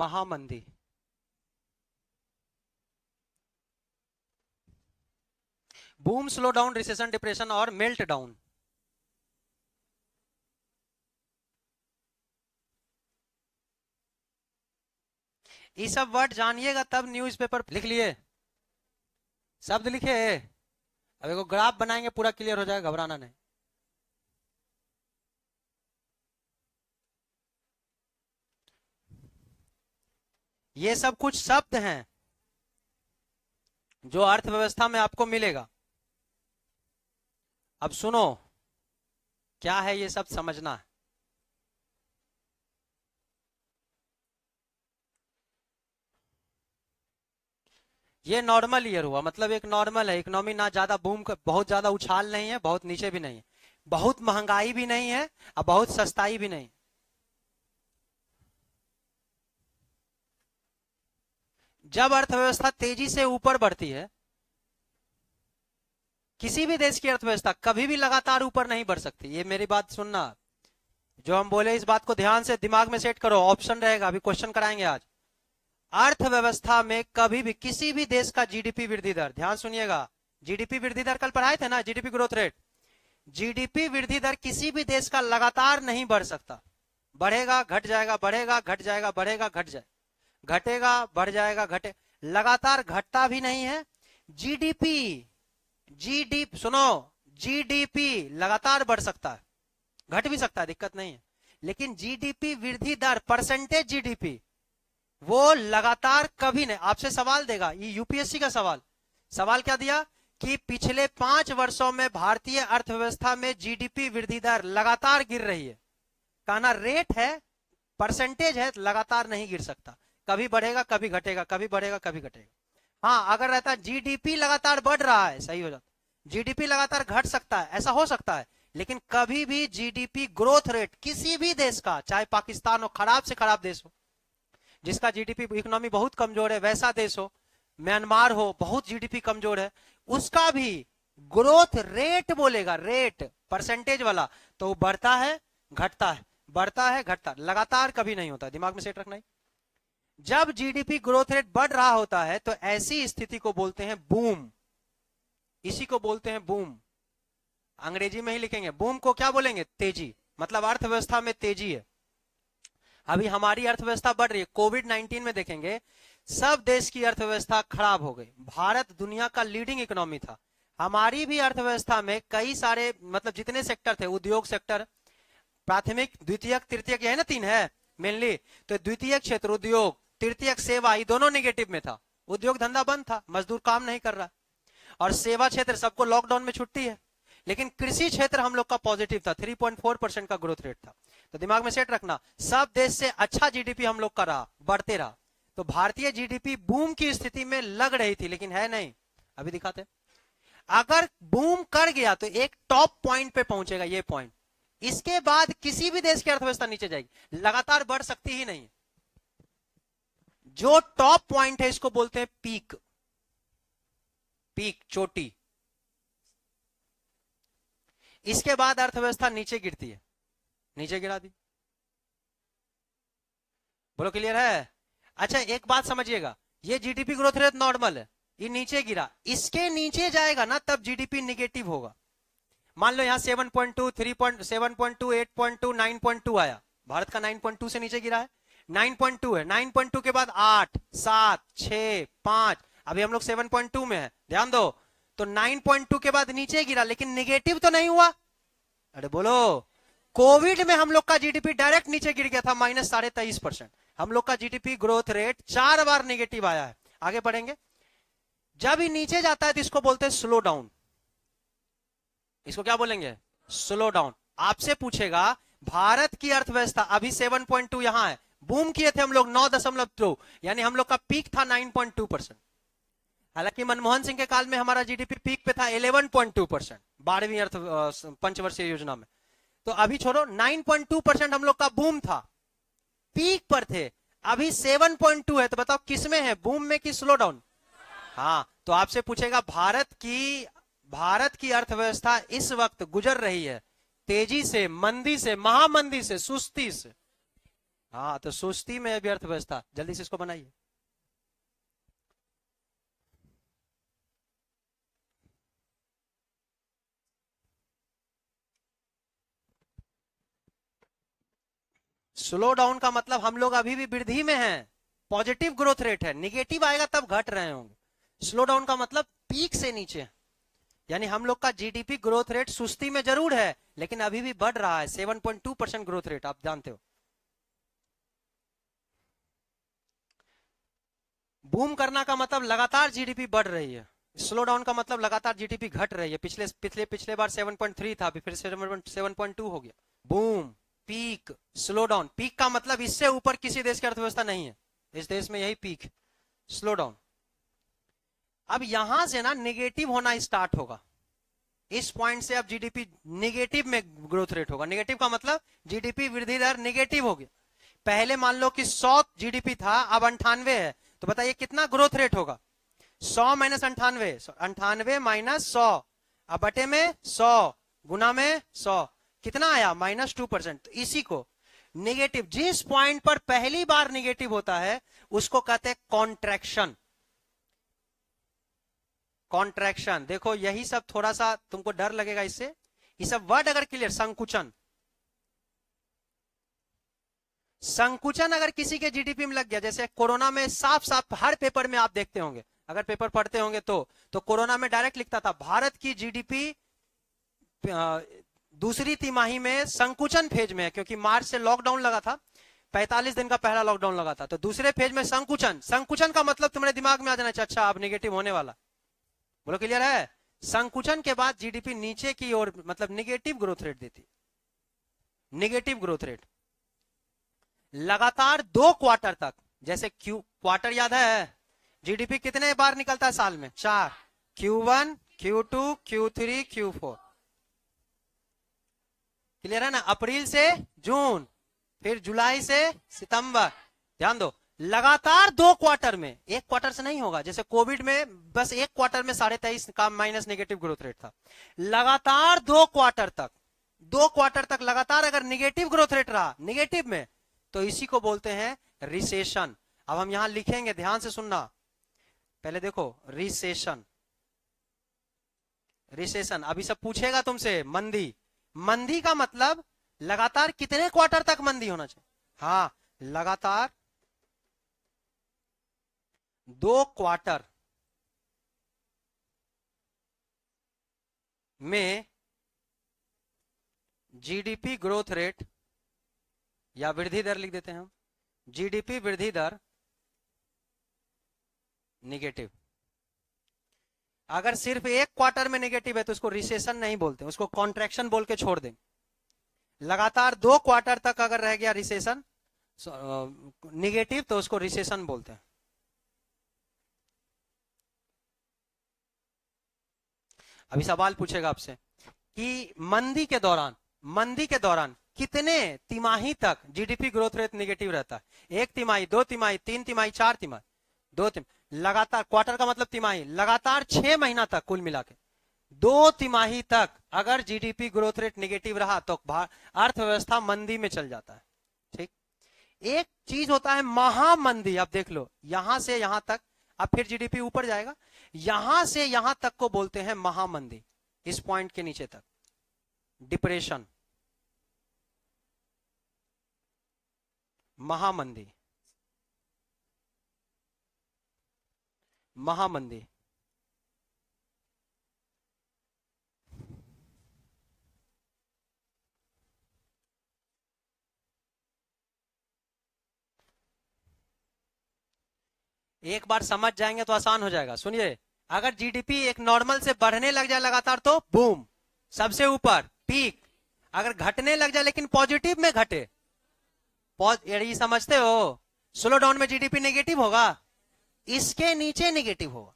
महामंदी boom slowdown recession depression और meltdown ये सब वर्ड जानिएगा तब न्यूज़पेपर लिख लिए शब्द लिखे अब एक ग्राफ बनाएंगे पूरा क्लियर हो जाएगा घबराना नहीं ये सब कुछ शब्द हैं जो अर्थव्यवस्था में आपको मिलेगा अब सुनो क्या है ये सब समझना है ये नॉर्मल ईयर हुआ मतलब एक नॉर्मल है इकोनॉमी ना ज्यादा बूम कर, बहुत ज्यादा उछाल नहीं है बहुत नीचे भी नहीं है बहुत महंगाई भी नहीं है और बहुत सस्ताई भी नहीं जब अर्थव्यवस्था तेजी से ऊपर बढ़ती है किसी भी देश की अर्थव्यवस्था कभी भी लगातार ऊपर नहीं बढ़ सकती ये मेरी बात सुनना जो हम बोले इस बात को ध्यान से दिमाग में सेट करो ऑप्शन रहेगा अभी क्वेश्चन कराएंगे आज अर्थव्यवस्था में कभी भी किसी भी देश का जीडीपी वृद्धि दर ध्यान सुनिएगा जीडीपी वृद्धि दर कल पढ़ाए थे ना जीडीपी ग्रोथ रेट जीडीपी वृद्धि दर किसी भी देश का लगातार नहीं बढ़ सकता बढ़ेगा घट जाएगा बढ़ेगा घट जाएगा बढ़ेगा घट जाएगा घटेगा बढ़ जाएगा घटे लगातार घटता भी नहीं है जीडीपी जीडी सुनो जीडीपी लगातार बढ़ सकता है घट भी सकता है दिक्कत नहीं है लेकिन जीडीपी वृद्धि दर परसेंटेज जीडीपी वो लगातार कभी नहीं आपसे सवाल देगा ये यूपीएससी का सवाल सवाल क्या दिया कि पिछले पांच वर्षों में भारतीय अर्थव्यवस्था में जीडीपी वृद्धि दर लगातार गिर रही है कहना रेट है परसेंटेज है लगातार नहीं गिर सकता कभी बढ़ेगा कभी घटेगा कभी बढ़ेगा कभी घटेगा हाँ अगर रहता है जीडीपी लगातार बढ़ रहा है सही हो जाता जीडीपी लगातार घट सकता है ऐसा हो सकता है लेकिन कभी भी जीडीपी ग्रोथ रेट किसी भी देश का चाहे पाकिस्तान हो खराब से खराब देश हो जिसका जीडीपी इकोनॉमी बहुत कमजोर है वैसा देश हो म्यांमार हो बहुत जीडीपी कमजोर है उसका भी ग्रोथ रेट बोलेगा रेट परसेंटेज वाला तो बढ़ता है घटता है बढ़ता है घटता लगातार कभी नहीं होता दिमाग में सेट रखना ही जब जीडीपी ग्रोथ रेट बढ़ रहा होता है तो ऐसी स्थिति को बोलते हैं बूम इसी को बोलते हैं बूम अंग्रेजी में ही लिखेंगे बूम को क्या बोलेंगे तेजी मतलब अर्थव्यवस्था में तेजी है अभी हमारी अर्थव्यवस्था बढ़ रही है कोविड 19 में देखेंगे सब देश की अर्थव्यवस्था खराब हो गई भारत दुनिया का लीडिंग इकोनॉमी था हमारी भी अर्थव्यवस्था में कई सारे मतलब जितने सेक्टर थे उद्योग सेक्टर प्राथमिक द्वितीयक तृतीयक है ना तीन है मेनली तो द्वितीय क्षेत्र उद्योग तृतीय सेवा ये दोनों नेगेटिव में था उद्योग धंधा बंद था मजदूर काम नहीं कर रहा और सेवा क्षेत्र सबको लॉकडाउन में छुट्टी है लेकिन कृषि क्षेत्र हम लोग का पॉजिटिव था 3.4 परसेंट का ग्रोथ रेट था तो दिमाग में सेट रखना सब देश से अच्छा जीडीपी हम लोग का रहा बढ़ते रहा तो भारतीय जीडीपी बूम की स्थिति में लग रही थी लेकिन है नहीं अभी दिखाते अगर बूम कर गया तो एक टॉप पॉइंट पे पहुंचेगा ये पॉइंट इसके बाद किसी भी देश की अर्थव्यवस्था नीचे जाएगी लगातार बढ़ सकती ही नहीं जो टॉप पॉइंट है इसको बोलते हैं पीक पीक चोटी इसके बाद अर्थव्यवस्था नीचे गिरती है नीचे गिरा दी बोलो क्लियर है अच्छा एक बात समझिएगा ये जीडीपी ग्रोथ रेट नॉर्मल है ये नीचे गिरा इसके नीचे जाएगा ना तब जीडीपी निगेटिव होगा मान लो यहां seven seven point point point point two two three eight two nine point two आया भारत का नाइन पॉइंट टू से नीचे गिरा है 9.2 है 9.2 के बाद आठ सात 6, पांच अभी हम लोग 7.2 में है ध्यान दो तो 9.2 के बाद नीचे गिरा लेकिन निगेटिव तो नहीं हुआ अरे बोलो कोविड में हम लोग का जीडीपी डायरेक्ट नीचे गिर गया था माइनस साढ़े तेईस परसेंट हम लोग का जीडीपी ग्रोथ रेट चार बार निगेटिव आया है आगे बढ़ेंगे जब नीचे जाता है तो इसको बोलते हैं स्लो डाउन इसको क्या बोलेंगे स्लो डाउन आपसे पूछेगा भारत की अर्थव्यवस्था अभी 7.2 पॉइंट यहां है बूम किए थे हम लोग नौ दशमलव दो यानी हम लोग का पीक था नाइन पॉइंट टू परसेंट हालांकि मनमोहन सिंह के काल में हमारा जीडीपी पीक पे था 11.2 परसेंट बारहवीं अर्थ पंचवर्षीय योजना में तो अभी छोड़ो 9.2 परसेंट हम लोग का बूम था पीक पर थे अभी 7.2 है तो बताओ किस में है बूम में कि स्लो डाउन हाँ तो आपसे पूछेगा भारत की भारत की अर्थव्यवस्था इस वक्त गुजर रही है तेजी से मंदी से महामंदी से सुस्ती से हाँ तो सुस्ती में भी अर्थव्यवस्था जल्दी से इसको बनाइए स्लो डाउन का मतलब हम लोग अभी भी वृद्धि में हैं पॉजिटिव ग्रोथ रेट है निगेटिव आएगा तब घट रहे होंगे स्लो डाउन का मतलब पीक से नीचे यानी हम लोग का जीडीपी ग्रोथ रेट सुस्ती में जरूर है लेकिन अभी भी बढ़ रहा है 7.2 परसेंट ग्रोथ रेट आप जानते हो बूम करना का मतलब लगातार जीडीपी बढ़ रही है स्लो डाउन का मतलब लगातार जीडीपी घट रही है पिछले पिछले पिछले बार 7.3 था फिर 7.2 हो गया boom peak slowdown peak का मतलब इससे ऊपर किसी देश की अर्थव्यवस्था नहीं है इस देश में यही पीक स्लो डाउन अब यहां से ना निगेटिव होना स्टार्ट होगा इस पॉइंट से अब जीडीपी निगेटिव में ग्रोथ रेट होगा निगेटिव का मतलब जीडीपी वृद्धि दर निगेटिव हो गया पहले मान लो कि सौ जीडीपी था अब अंठानवे है तो बताइए कितना ग्रोथ रेट होगा सौ माइनस अंठानवे अंठानवे माइनस सौ अब बटे में सौ गुना में सौ कितना आया माइनस टू परसेंट इसी को नेगेटिव जिस पॉइंट पर पहली बार निगेटिव होता है उसको कहते हैं कॉन्ट्रैक्शन कॉन्ट्रैक्शन देखो यही सब थोड़ा सा तुमको डर लगेगा इससे ये सब वर्ड अगर क्लियर संकुचन संकुचन अगर किसी के जीडीपी में लग गया जैसे कोरोना में साफ साफ हर पेपर में आप देखते होंगे अगर पेपर पढ़ते होंगे तो तो कोरोना में डायरेक्ट लिखता था भारत की जीडीपी दूसरी तिमाही में संकुचन फेज में है क्योंकि मार्च से लॉकडाउन लगा था 45 दिन का पहला लॉकडाउन लगा था तो दूसरे फेज में संकुचन संकुचन का मतलब तुम्हारे दिमाग में आ जाना चाहिए अच्छा अब निगेटिव होने वाला बोलो क्लियर है संकुचन के बाद जीडीपी नीचे की ओर मतलब निगेटिव ग्रोथ रेट देती निगेटिव ग्रोथ रेट लगातार दो क्वार्टर तक जैसे क्यू क्वार्टर याद है जीडीपी कितने बार निकलता है साल में चार Q one Q two Q three Q four clear है ना अप्रैल से जून फिर जुलाई से सितंबर ध्यान दो लगातार दो क्वार्टर में एक क्वार्टर से नहीं होगा जैसे कोविड में बस एक क्वार्टर में साढ़े तेईस का माइनस नेगेटिव ग्रोथ रेट था लगातार दो क्वार्टर तक दो क्वार्टर तक लगातार अगर निगेटिव ग्रोथ रेट रहा निगेटिव में तो इसी को बोलते हैं रिसेशन अब हम यहां लिखेंगे ध्यान से सुनना पहले देखो रिसेशन रिसेशन अभी सब पूछेगा तुमसे मंदी मंदी का मतलब लगातार कितने क्वार्टर तक मंदी होना चाहिए हाँ लगातार दो क्वार्टर में जीडीपी ग्रोथ रेट या वृद्धि दर लिख देते हैं हम जीडीपी वृद्धि दर निगेटिव अगर सिर्फ एक क्वार्टर में नेगेटिव है तो उसको रिसेशन नहीं बोलते उसको कॉन्ट्रेक्शन बोल के छोड़ दें लगातार दो क्वार्टर तक अगर रह गया रिसेशन निगेटिव uh, तो उसको रिसेशन बोलते हैं अभी सवाल पूछेगा आपसे कि मंदी के दौरान मंदी के दौरान कितने तिमाही तक जीडीपी ग्रोथ रेट निगेटिव रहता है एक तिमाही दो तिमाही तीन तिमाही चार तिमाही दो तिमाही लगातार क्वार्टर का मतलब तिमाही लगातार छह महीना तक कुल मिला दो तिमाही तक अगर जीडीपी ग्रोथ रेट निगेटिव रहा तो अर्थव्यवस्था मंदी में चल जाता है ठीक एक चीज होता है महामंदी आप देख लो यहां से यहां तक अब फिर जीडीपी ऊपर जाएगा यहां से यहां तक को बोलते हैं महामंदी इस पॉइंट के नीचे तक डिप्रेशन महामंदी महामंदी एक बार समझ जाएंगे तो आसान हो जाएगा सुनिए अगर जीडीपी एक नॉर्मल से बढ़ने लग जाए लगातार तो बूम सबसे ऊपर पीक अगर घटने लग जाए लेकिन पॉजिटिव में घटे ये समझते हो स्लो डाउन में जीडीपी नेगेटिव होगा इसके नीचे नेगेटिव होगा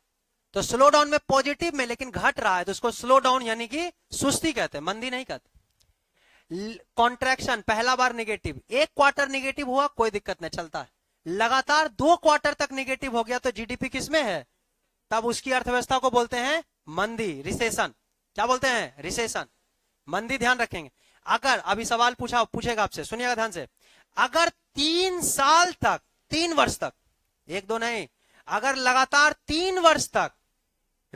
तो स्लो डाउन में पॉजिटिव में लेकिन घट रहा है तो उसको स्लो डाउन यानी कि सुस्ती कहते हैं मंदी नहीं कहते कॉन्ट्रेक्शन पहला बार निगेटिव एक क्वार्टर निगेटिव हुआ कोई दिक्कत नहीं चलता है लगातार दो क्वार्टर तक निगेटिव हो गया तो जीडीपी किसमें है तब उसकी अर्थव्यवस्था को बोलते हैं मंदी रिसेशन क्या बोलते हैं रिसेशन मंदी ध्यान रखेंगे अगर अभी सवाल पूछा पूछेगा आपसे सुनिएगा ध्यान से अगर तीन साल तक तीन वर्ष तक एक दो नहीं अगर लगातार तीन वर्ष तक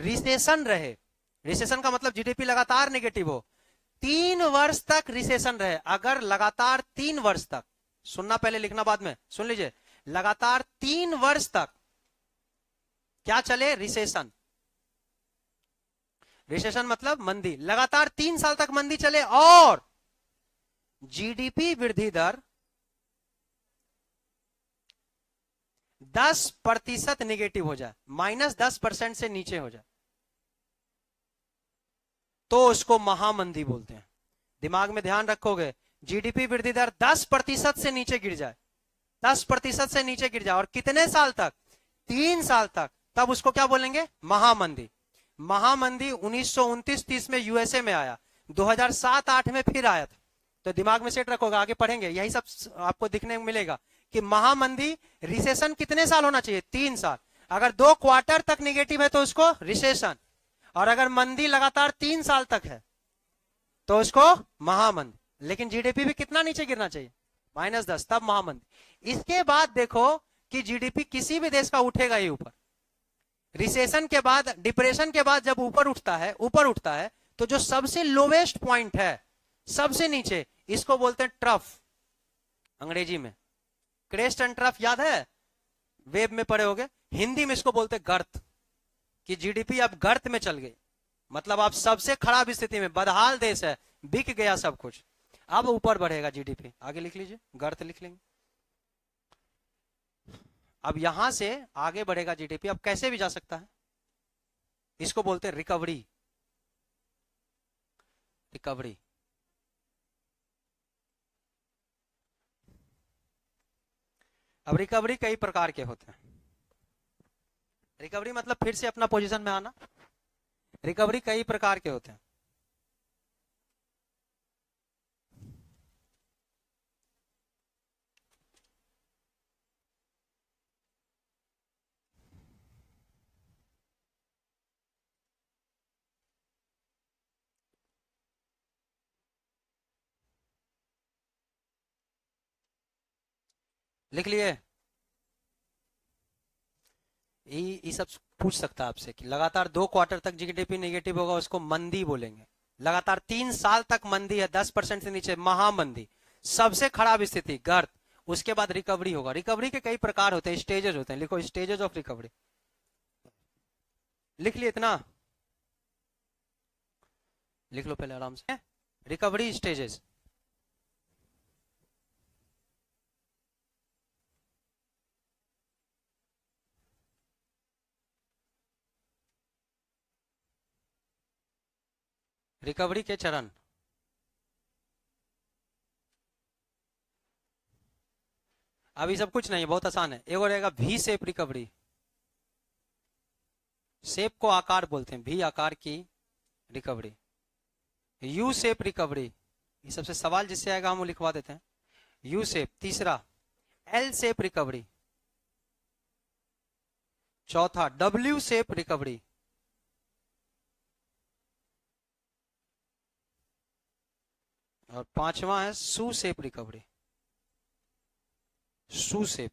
रिसेशन रहे रिसेशन का मतलब जीडीपी लगातार नेगेटिव हो तीन वर्ष तक रिसेशन रहे अगर लगातार तीन वर्ष तक सुनना पहले लिखना बाद में सुन लीजिए लगातार तीन वर्ष तक क्या चले रिसेशन रिसेशन मतलब मंदी लगातार तीन साल तक मंदी चले और जीडीपी वृद्धि दर दस प्रतिशत निगेटिव हो जाए माइनस दस परसेंट से नीचे हो जाए तो उसको महामंदी बोलते हैं दिमाग में ध्यान रखोगे जीडीपी वृद्धि दर दस प्रतिशत से नीचे गिर जाए दस प्रतिशत से नीचे गिर जाए और कितने साल तक तीन साल तक तब उसको क्या बोलेंगे महामंदी महामंदी उन्नीस सौ में यूएसए में आया 2007-8 में फिर आया था तो दिमाग में सेट रखोगे आगे पढ़ेंगे यही सब आपको दिखने को मिलेगा कि महामंदी रिसेशन कितने साल होना चाहिए तीन साल अगर दो क्वार्टर तक निगेटिव है तो उसको रिसेशन और अगर मंदी लगातार तीन साल तक है तो उसको महामंदी लेकिन जीडीपी भी कितना नीचे गिरना चाहिए माइनस दस तब महामंदी इसके बाद देखो कि जीडीपी किसी भी देश का उठेगा ही ऊपर रिसेशन के बाद डिप्रेशन के बाद जब ऊपर उठता है ऊपर उठता है तो जो सबसे लोवेस्ट पॉइंट है सबसे नीचे इसको बोलते हैं ट्रफ अंग्रेजी में क्रेस्ट एंड ट्रफ याद है वेब में पड़े होंगे हिंदी में इसको बोलते गर्त कि जीडीपी अब गर्त में चल गई मतलब आप सबसे खराब स्थिति में बदहाल देश है बिक गया सब कुछ अब ऊपर बढ़ेगा जीडीपी आगे लिख लीजिए गर्त लिख लेंगे अब यहां से आगे बढ़ेगा जीडीपी अब कैसे भी जा सकता है इसको बोलते रिकवरी रिकवरी अब रिकवरी कई प्रकार के होते हैं रिकवरी मतलब फिर से अपना पोजीशन में आना रिकवरी कई प्रकार के होते हैं लिख लिए ये सब पूछ सकता है आपसे कि लगातार दो क्वार्टर तक जीडीपी नेगेटिव होगा उसको मंदी बोलेंगे लगातार तीन साल तक मंदी है दस परसेंट से नीचे महामंदी सबसे खराब स्थिति गर्त उसके बाद रिकवरी होगा रिकवरी के कई प्रकार होते हैं स्टेजेस होते हैं लिखो स्टेजेस ऑफ रिकवरी लिख लिए इतना लिख लो पहले आराम से रिकवरी स्टेजेस रिकवरी के चरण अभी सब कुछ नहीं है बहुत आसान है एक और रहेगा भी सेप रिकवरी सेप को आकार बोलते हैं भी आकार की रिकवरी यू सेप रिकवरी ये सबसे सवाल जिससे आएगा हम लिखवा देते हैं यू सेप तीसरा एल सेप रिकवरी चौथा डब्ल्यू सेप रिकवरी और पांचवा है सू सेप रिकवरी सू सेप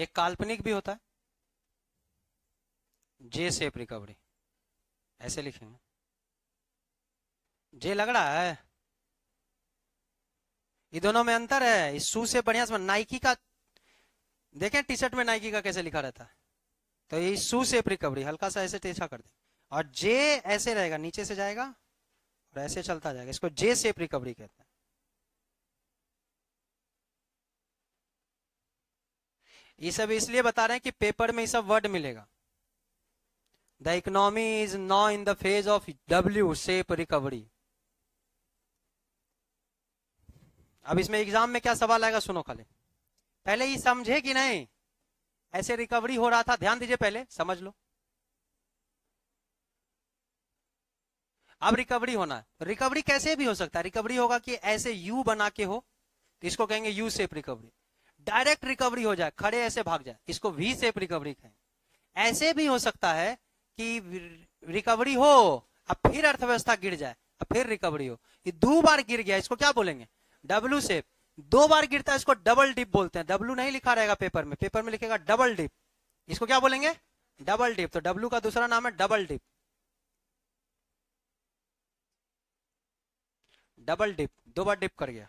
एक काल्पनिक भी होता है जे सेप रिकवरी ऐसे लिखेंगे जे लग रहा है ये दोनों में अंतर है इस शू से बढ़िया नाइकी का देखें टी शर्ट में नाइकी का कैसे लिखा रहता है तो ये शू से रिकवरी हल्का सा ऐसे टेछा कर दे और जे ऐसे रहेगा नीचे से जाएगा और ऐसे चलता जाएगा इसको जे सेप रिकवरी कहते हैं ये सब इसलिए बता रहे हैं कि पेपर में ये सब वर्ड मिलेगा the economy is now in the phase of W shape recovery अब इसमें एग्जाम में क्या सवाल आएगा सुनो खाले पहले ये समझे कि नहीं ऐसे रिकवरी हो रहा था ध्यान दीजिए पहले समझ लो अब रिकवरी होना है रिकवरी तो कैसे भी हो सकता है रिकवरी होगा कि ऐसे यू बना के हो तो इसको कहेंगे U shape recovery direct recovery हो जाए खड़े ऐसे भाग जाए इसको वी सेप रिकवरी कहें ऐसे भी हो सकता है कि रिकवरी हो अब फिर अर्थव्यवस्था गिर जाए अब फिर रिकवरी हो ये दो बार गिर गया इसको क्या बोलेंगे डब्लू से दो बार गिरता है इसको डबल डिप बोलते हैं डब्लू नहीं लिखा रहेगा पेपर में पेपर में लिखेगा डबल डिप इसको क्या बोलेंगे डबल डिप तो डब्लू का दूसरा नाम है डबल डिप डबल डिप दो बार डिप कर गया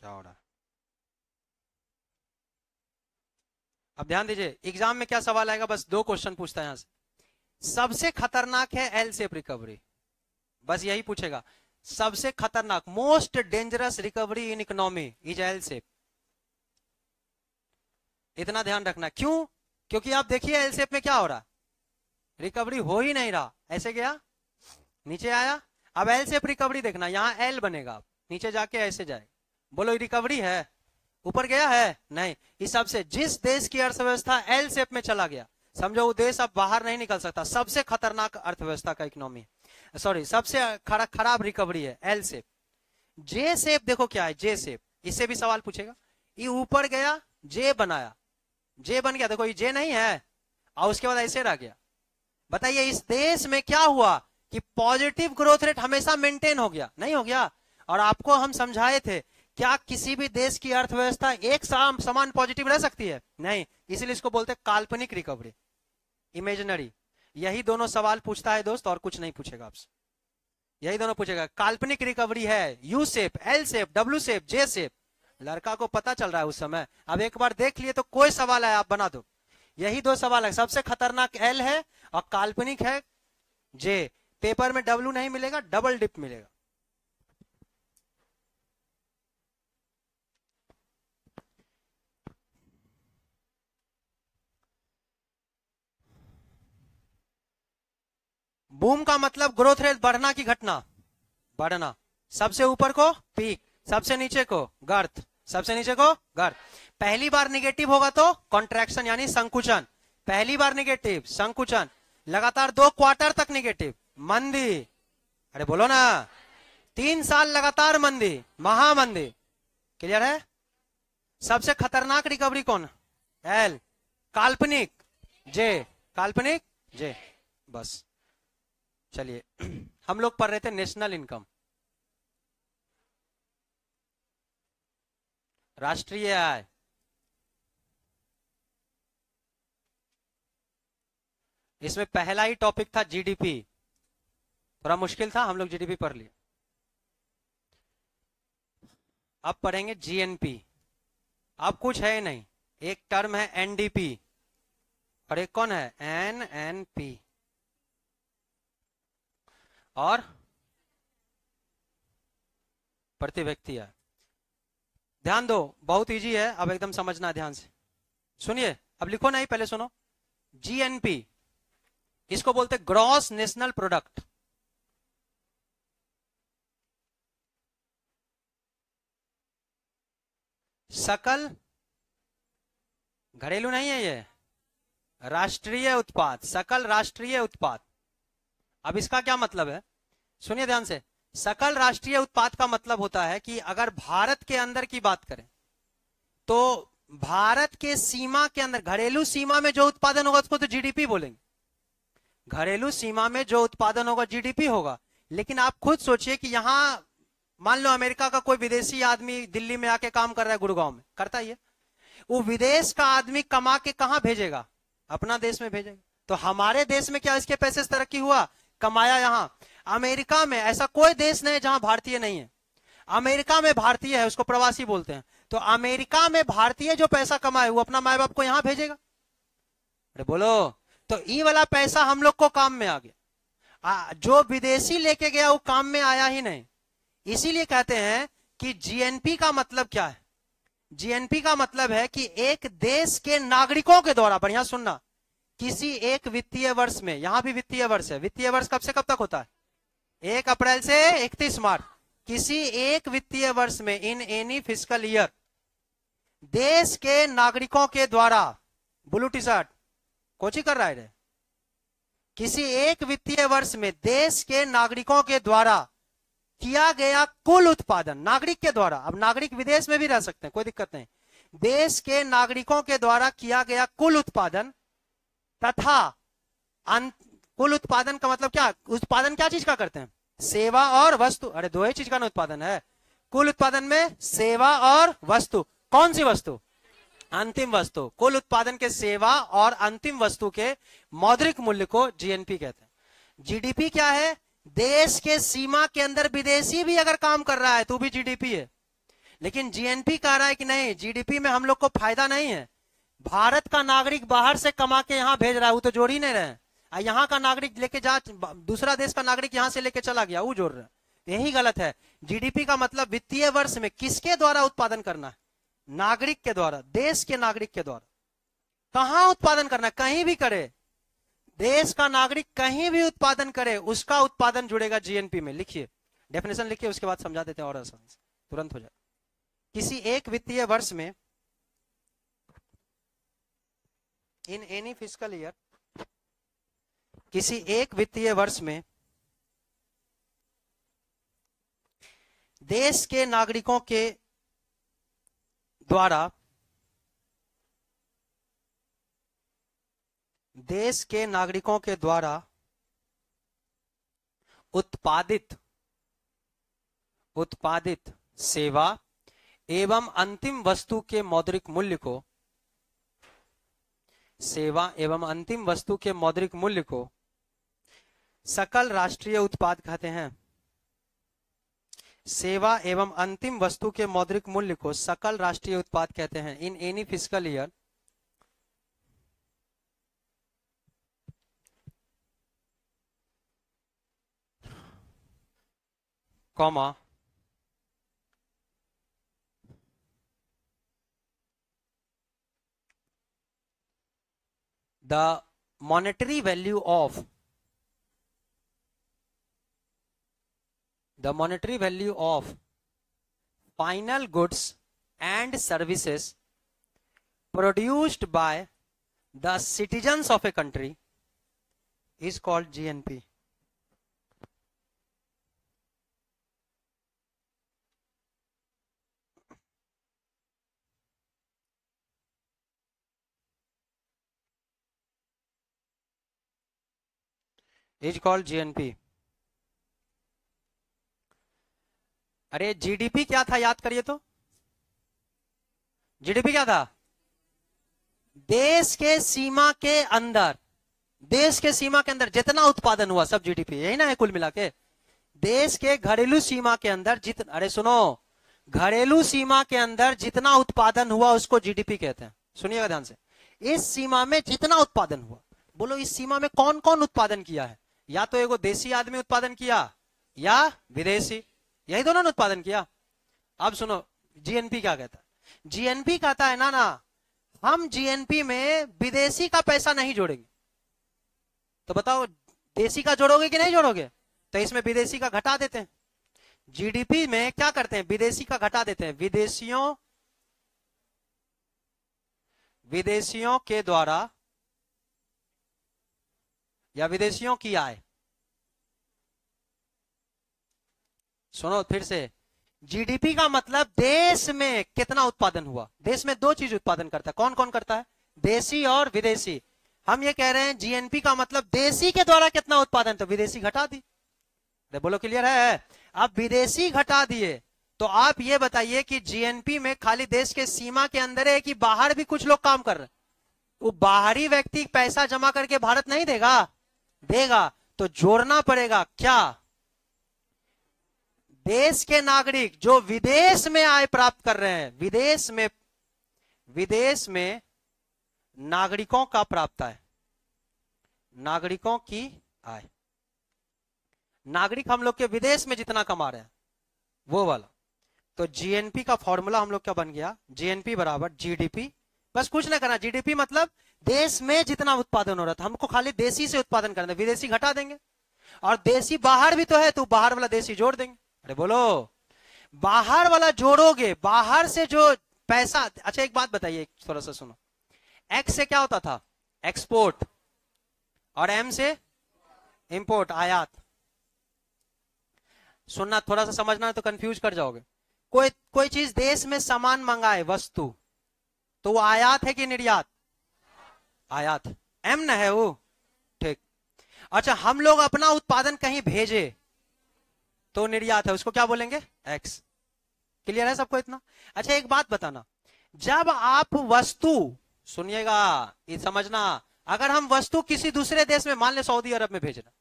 क्या हो रहा अब ध्यान दीजिए एग्जाम में क्या सवाल आएगा बस दो क्वेश्चन पूछता है यहां से सबसे खतरनाक है एल सेप रिकवरी बस यही पूछेगा सबसे खतरनाक most dangerous recovery in economy is L shape इतना ध्यान रखना क्यों क्योंकि आप देखिए एल सेप में क्या हो रहा रिकवरी हो ही नहीं रहा ऐसे गया नीचे आया अब एल सेप रिकवरी देखना यहां एल बनेगा नीचे जाके ऐसे जाए बोलो रिकवरी है ऊपर गया है नहीं हिसाब से जिस देश की अर्थव्यवस्था एल सेप में चला गया समझो वो देश अब बाहर नहीं निकल सकता सबसे खतरनाक अर्थव्यवस्था का इकोनॉमी सॉरी सबसे खरा, खराब रिकवरी है एल सेप जे सेप देखो क्या है जे सेप इससे भी सवाल पूछेगा ये ऊपर गया जे बनाया जे बन गया देखो ये जे नहीं है और उसके बाद ऐसे रह गया बताइए इस देश में क्या हुआ कि पॉजिटिव ग्रोथ रेट हमेशा मेंटेन हो गया नहीं हो गया और आपको हम समझाए थे क्या किसी भी देश की अर्थव्यवस्था एक साम समान पॉजिटिव रह सकती है नहीं इसीलिए इसको बोलते हैं काल्पनिक रिकवरी इमेजनरी यही दोनों सवाल पूछता है दोस्त और कुछ नहीं पूछेगा आपसे यही दोनों पूछेगा काल्पनिक रिकवरी है U shape L shape W shape J shape लड़का को पता चल रहा है उस समय अब एक बार देख लिए तो कोई सवाल है आप बना दो यही दो सवाल है सबसे खतरनाक एल है और काल्पनिक है जे पेपर में डब्ल्यू नहीं मिलेगा डबल डिप मिलेगा बूम का मतलब ग्रोथ रेट बढ़ना की घटना बढ़ना सबसे ऊपर को पीक सबसे नीचे को गर्थ सबसे नीचे को गर्थ पहली बार निगेटिव होगा तो कॉन्ट्रैक्शन यानी संकुचन पहली बार निगेटिव संकुचन लगातार दो क्वार्टर तक निगेटिव मंदी अरे बोलो ना तीन साल लगातार मंदी महामंदी क्लियर है सबसे खतरनाक रिकवरी कौन एल काल्पनिक जे काल्पनिक जे बस चलिए हम लोग पढ़ रहे थे नेशनल इनकम राष्ट्रीय आय इसमें पहला ही टॉपिक था जीडीपी थोड़ा मुश्किल था हम लोग जीडीपी पढ़ लिए अब पढ़ेंगे जीएनपी अब कुछ है नहीं एक टर्म है एनडीपी और एक कौन है एन एन पी और प्रति व्यक्ति है ध्यान दो बहुत इजी है अब एकदम समझना ध्यान से सुनिए अब लिखो नहीं पहले सुनो जीएनपी इसको बोलते ग्रॉस नेशनल प्रोडक्ट सकल घरेलू नहीं है ये राष्ट्रीय उत्पाद सकल राष्ट्रीय उत्पाद अब इसका क्या मतलब है सुनिए ध्यान से सकल राष्ट्रीय उत्पाद का मतलब होता है कि अगर भारत के अंदर की बात करें तो भारत के सीमा के अंदर घरेलू सीमा में जो उत्पादन होगा उसको तो जीडीपी बोलेंगे घरेलू सीमा में जो उत्पादन होगा जीडीपी होगा लेकिन आप खुद सोचिए कि यहां मान लो अमेरिका का कोई विदेशी आदमी दिल्ली में आके काम कर रहा है गुड़गांव में करता ही है वो विदेश का आदमी कमा के कहा भेजेगा अपना देश में भेजेगा तो हमारे देश में क्या इसके पैसे तरक्की हुआ कमाया यहां अमेरिका में ऐसा कोई देश नहीं जहां भारतीय नहीं है अमेरिका में भारतीय है उसको प्रवासी बोलते हैं तो अमेरिका में भारतीय जो पैसा कमाए वो अपना माए बाप को यहां भेजेगा अरे बोलो तो ई वाला पैसा हम लोग को काम में आ गया आ, जो विदेशी लेके गया वो काम में आया ही नहीं इसीलिए कहते हैं कि जीएनपी का मतलब क्या है जीएनपी का मतलब है कि एक देश के नागरिकों के द्वारा बढ़िया सुनना किसी एक वित्तीय वर्ष में यहां भी वित्तीय वर्ष है वित्तीय वर्ष कब से कब तक होता है एक अप्रैल से इकतीस मार्च किसी एक वित्तीय वर्ष में इन एनी फिजिकल ईयर देश के नागरिकों के द्वारा ब्लू टी शर्ट कोची कर रहा है किसी एक वित्तीय वर्ष में देश के नागरिकों के द्वारा किया गया कुल उत्पादन नागरिक के द्वारा अब नागरिक विदेश में भी रह सकते हैं कोई दिक्कत नहीं देश के नागरिकों के द्वारा किया गया कुल उत्पादन तथा कुल उत्पादन का मतलब क्या उत्पादन क्या चीज का करते हैं सेवा और वस्तु अरे दो ही चीज का ना उत्पादन है कुल उत्पादन में सेवा और वस्तु कौन सी वस्तु अंतिम वस्तु कुल उत्पादन के सेवा और अंतिम वस्तु के मौद्रिक मूल्य को जीएनपी कहते हैं जीडीपी क्या है देश के सीमा के अंदर विदेशी भी अगर काम कर रहा है तो भी जीडीपी है लेकिन जीएनपी कह रहा है कि नहीं जीडीपी में हम लोग को फायदा नहीं है भारत का नागरिक बाहर से कमा के यहाँ भेज रहा है वो तो जोड़ ही नहीं रहे और यहाँ का नागरिक लेके जा दूसरा देश का नागरिक यहाँ से लेके चला गया वो जोड़ रहा यही गलत है जीडीपी का मतलब वित्तीय वर्ष में किसके द्वारा उत्पादन करना है नागरिक के द्वारा देश के नागरिक के द्वारा कहा उत्पादन करना कहीं भी करे देश का नागरिक कहीं भी उत्पादन करे उसका उत्पादन जुड़ेगा जीएनपी में लिखिए डेफिनेशन लिखिए उसके बाद समझा देते हैं और आसान तुरंत हो जाए किसी एक वित्तीय वर्ष में इन एनी फिजिकल ईयर किसी एक वित्तीय वर्ष में देश के नागरिकों के द्वारा देश के नागरिकों के द्वारा उत्पादित उत्पादित सेवा एवं अंतिम वस्तु के मौद्रिक मूल्य को सेवा एवं अंतिम वस्तु के मौद्रिक मूल्य को सकल राष्ट्रीय उत्पाद कहते हैं सेवा एवं अंतिम वस्तु के मौद्रिक मूल्य को सकल राष्ट्रीय उत्पाद कहते हैं in any physical year comma the monetary value of the monetary value of final goods and services produced by the citizens of a country is called GNP. is called GNP. अरे जीडीपी क्या था याद करिए तो GDP क्या था देश के सीमा के अंदर देश के सीमा के अंदर जितना उत्पादन हुआ सब जीडीपी यही ना है कुल मिला के देश के घरेलू सीमा के अंदर जितना अरे सुनो घरेलू सीमा के अंदर जितना उत्पादन हुआ उसको जीडीपी कहते हैं सुनिएगा ध्यान से इस सीमा में जितना उत्पादन हुआ बोलो इस सीमा में कौन कौन उत्पादन किया है या तो एगो देशी आदमी उत्पादन किया या विदेशी यही दोनों ने उत्पादन किया अब सुनो जीएनपी क्या कहता है जीएनपी कहता है ना ना हम जीएनपी में विदेशी का पैसा नहीं जोड़ेंगे तो बताओ देशी का जोड़ोगे कि नहीं जोड़ोगे तो इसमें विदेशी का घटा देते हैं जीडीपी में क्या करते हैं विदेशी का घटा देते हैं विदेशियों विदेशियों के द्वारा या विदेशियों की आय सुनो फिर से जीडीपी का मतलब देश में कितना उत्पादन हुआ देश में दो चीज उत्पादन करता है कौन कौन करता है देशी और विदेशी हम ये कह रहे हैं जीएनपी का मतलब देशी के द्वारा कितना उत्पादन तो विदेशी घटा दी तो बोलो क्लियर है अब विदेशी घटा दिए तो आप ये बताइए कि जीएनपी में खाली देश के सीमा के अंदर है कि बाहर भी कुछ लोग काम कर रहे हैं वो बाहरी व्यक्ति पैसा जमा करके भारत नहीं देगा देगा तो जोड़ना पड़ेगा क्या देश के नागरिक जो विदेश में आय प्राप्त कर रहे हैं विदेश में विदेश में नागरिकों का प्राप्त आय नागरिकों की आय नागरिक हम लोग के विदेश में जितना कमा रहे हैं वो वाला तो जीएनपी का फॉर्मूला हम लोग क्या बन गया जीएनपी बराबर जीडीपी बस कुछ ना करना जीडीपी मतलब देश में जितना उत्पादन हो रहा था हमको खाली देसी से उत्पादन करना विदेशी घटा देंगे और देसी बाहर भी तो है तो बाहर वाला देसी जोड़ देंगे अरे बोलो बाहर वाला जोड़ोगे बाहर से जो पैसा अच्छा एक बात बताइए थोड़ा सा सुनो एक्स से क्या होता था एक्सपोर्ट और एम से इंपोर्ट आयात सुनना थोड़ा सा समझना तो कंफ्यूज कर जाओगे कोई कोई चीज देश में सामान मंगाए वस्तु तो वो आयात है कि निर्यात आयात एम न है वो ठीक अच्छा हम लोग अपना उत्पादन कहीं भेजे तो निर्यात है उसको क्या बोलेंगे एक्स क्लियर है सबको इतना अच्छा एक बात बताना जब आप वस्तु सुनिएगा ये समझना अगर हम वस्तु किसी दूसरे देश में मान ले सऊदी अरब में भेज रहे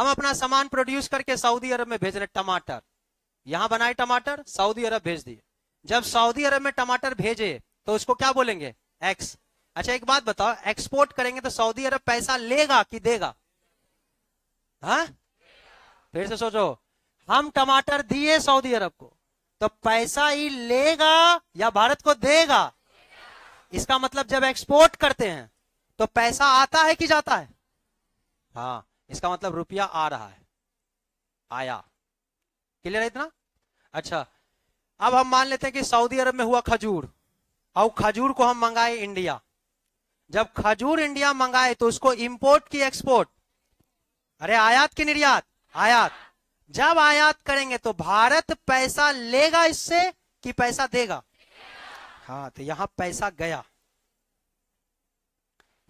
हम अपना सामान प्रोड्यूस करके सऊदी अरब में भेज रहे टमाटर यहां बनाए टमाटर सऊदी अरब भेज दिए जब सऊदी अरब में टमाटर भेजे तो उसको क्या बोलेंगे एक्स अच्छा एक बात बताओ एक्सपोर्ट करेंगे तो सऊदी अरब पैसा लेगा कि देगा हा? फिर से सोचो हम टमाटर दिए सऊदी अरब को तो पैसा ही लेगा या भारत को देगा इसका मतलब जब एक्सपोर्ट करते हैं तो पैसा आता है कि जाता है हाँ इसका मतलब रुपया आ रहा है आया क्लियर है इतना अच्छा अब हम मान लेते हैं कि सऊदी अरब में हुआ खजूर और खजूर को हम मंगाए इंडिया जब खजूर इंडिया मंगाए तो उसको इंपोर्ट की एक्सपोर्ट अरे आयात की निर्यात आयात जब आयात करेंगे तो भारत पैसा लेगा इससे कि पैसा देगा हाँ तो यहां पैसा गया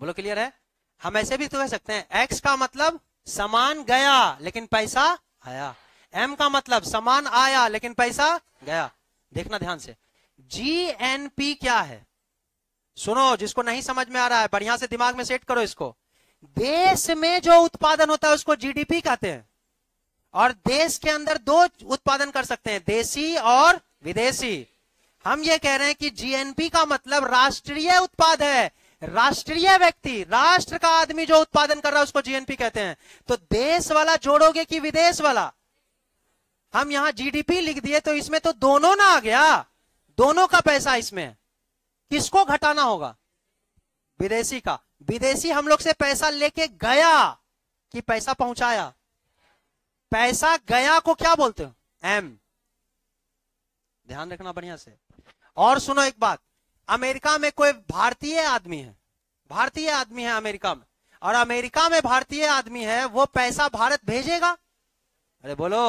बोलो क्लियर है हम ऐसे भी तो कह सकते हैं एक्स का मतलब समान गया लेकिन पैसा आया एम का मतलब समान आया लेकिन पैसा गया देखना ध्यान से जीएनपी क्या है सुनो जिसको नहीं समझ में आ रहा है बढ़िया से दिमाग में सेट करो इसको देश में जो उत्पादन होता है उसको जीडीपी कहते हैं और देश के अंदर दो उत्पादन कर सकते हैं देशी और विदेशी हम ये कह रहे हैं कि जीएनपी का मतलब राष्ट्रीय उत्पाद है राष्ट्रीय व्यक्ति राष्ट्र का आदमी जो उत्पादन कर रहा है उसको जीएनपी कहते हैं तो देश वाला जोड़ोगे कि विदेश वाला हम यहां जीडीपी लिख दिए तो इसमें तो दोनों ना आ गया दोनों का पैसा इसमें है किसको घटाना होगा विदेशी का विदेशी हम लोग से पैसा लेके गया कि पैसा पहुंचाया पैसा गया को क्या बोलते हो एम ध्यान रखना बढ़िया से और सुनो एक बात अमेरिका में कोई भारतीय आदमी है भारतीय आदमी है अमेरिका में और अमेरिका में भारतीय आदमी है वो पैसा भारत भेजेगा अरे बोलो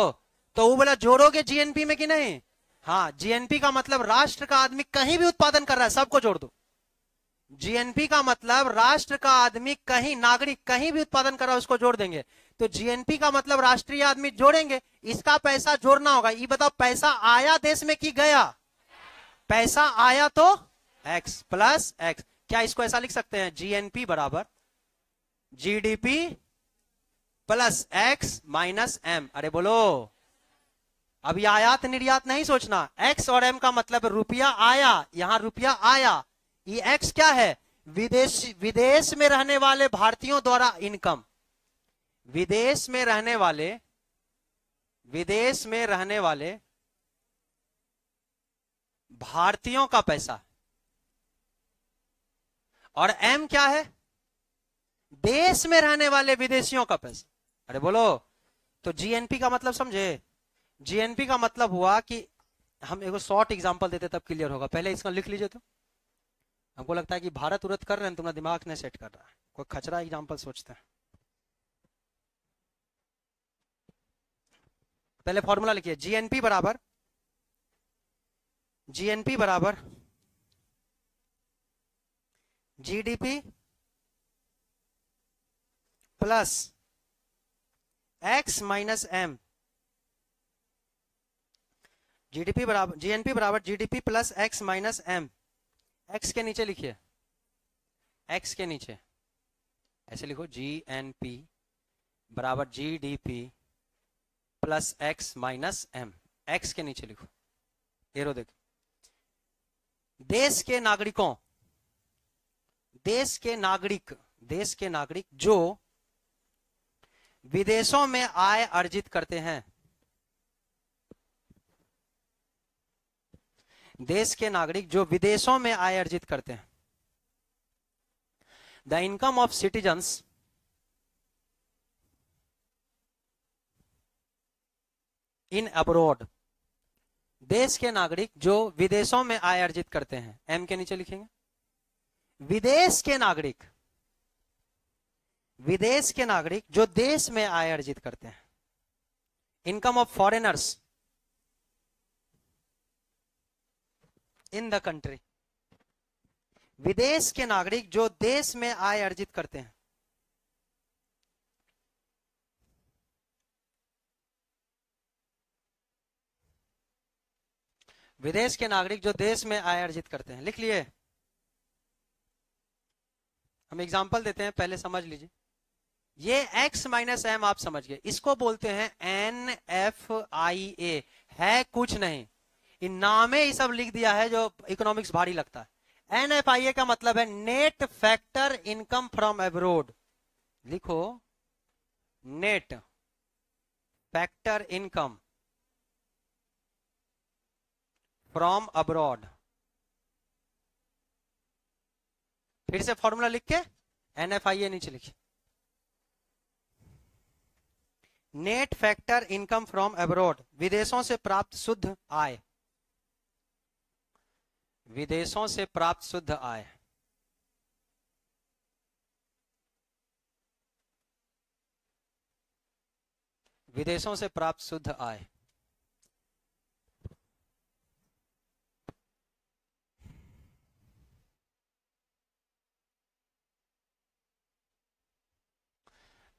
तो वो बोला जोड़ोगे जीएनपी में कि नहीं हाँ जीएनपी का मतलब राष्ट्र का आदमी कहीं भी उत्पादन कर रहा है सबको जोड़ दो जीएनपी का मतलब राष्ट्र का आदमी कहीं नागरिक कहीं भी उत्पादन कर रहा है उसको जोड़ देंगे तो जीएनपी का मतलब राष्ट्रीय आदमी जोड़ेंगे इसका पैसा जोड़ना होगा ये बताओ पैसा आया देश में कि गया पैसा आया तो एक्स प्लस एक्स क्या इसको ऐसा लिख सकते हैं जीएनपी बराबर GDP plus X minus M अरे बोलो अभी आयात निर्यात नहीं सोचना एक्स और एम का मतलब रुपया आया यहाँ रुपया आया ये एक्स क्या है विदेश विदेश में रहने वाले भारतीयों द्वारा इनकम विदेश में रहने वाले विदेश में रहने वाले भारतीयों का पैसा और एम क्या है देश में रहने वाले विदेशियों का पैसा अरे बोलो तो जीएनपी का मतलब समझे जीएनपी का मतलब हुआ कि हम एगो शॉर्ट एग्जांपल देते तब क्लियर होगा पहले इसका लिख लीजिए तो हमको लगता है कि भारत उरत कर रहे हैं तुम्हारा दिमाग नहीं सेट कर रहा है कोई खचरा एग्जाम्पल सोचते हैं पहले फॉर्मूला लिखिए जीएनपी बराबर जीएनपी बराबर GDP plus X minus M GDP बराबर जीएनपी बराबर GDP plus X minus M X के नीचे लिखिए एक्स के नीचे ऐसे लिखो जी एन पी बराबर G D P plus X minus M X के नीचे लिखो हेरो देखो देश के नागरिकों देश के नागरिक देश के नागरिक जो विदेशों में आय अर्जित करते हैं देश के नागरिक जो विदेशों में आय अर्जित करते हैं the income of citizens in abroad देश के नागरिक जो विदेशों में आय अर्जित करते हैं एम के नीचे लिखेंगे विदेश के नागरिक विदेश के नागरिक जो देश में आय अर्जित करते हैं income of foreigners in the country विदेश के नागरिक जो देश में आय अर्जित करते हैं विदेश के नागरिक जो देश में आय अर्जित करते हैं लिख लिए हम एग्जाम्पल देते हैं पहले समझ लीजिए ये x माइनस एम आप समझ गए इसको बोलते हैं एन एफ आई ए है कुछ नहीं कि नामे ही सब लिख दिया है जो इकोनॉमिक्स भारी लगता है एन एफ आई ए का मतलब है net factor income from abroad लिखो net factor income from abroad फिर से फॉर्मूला लिख के एन एफ आई ए नीचे लिखे net factor income from abroad विदेशों से प्राप्त शुद्ध आय विदेशों से प्राप्त शुद्ध आय विदेशों से प्राप्त शुद्ध आय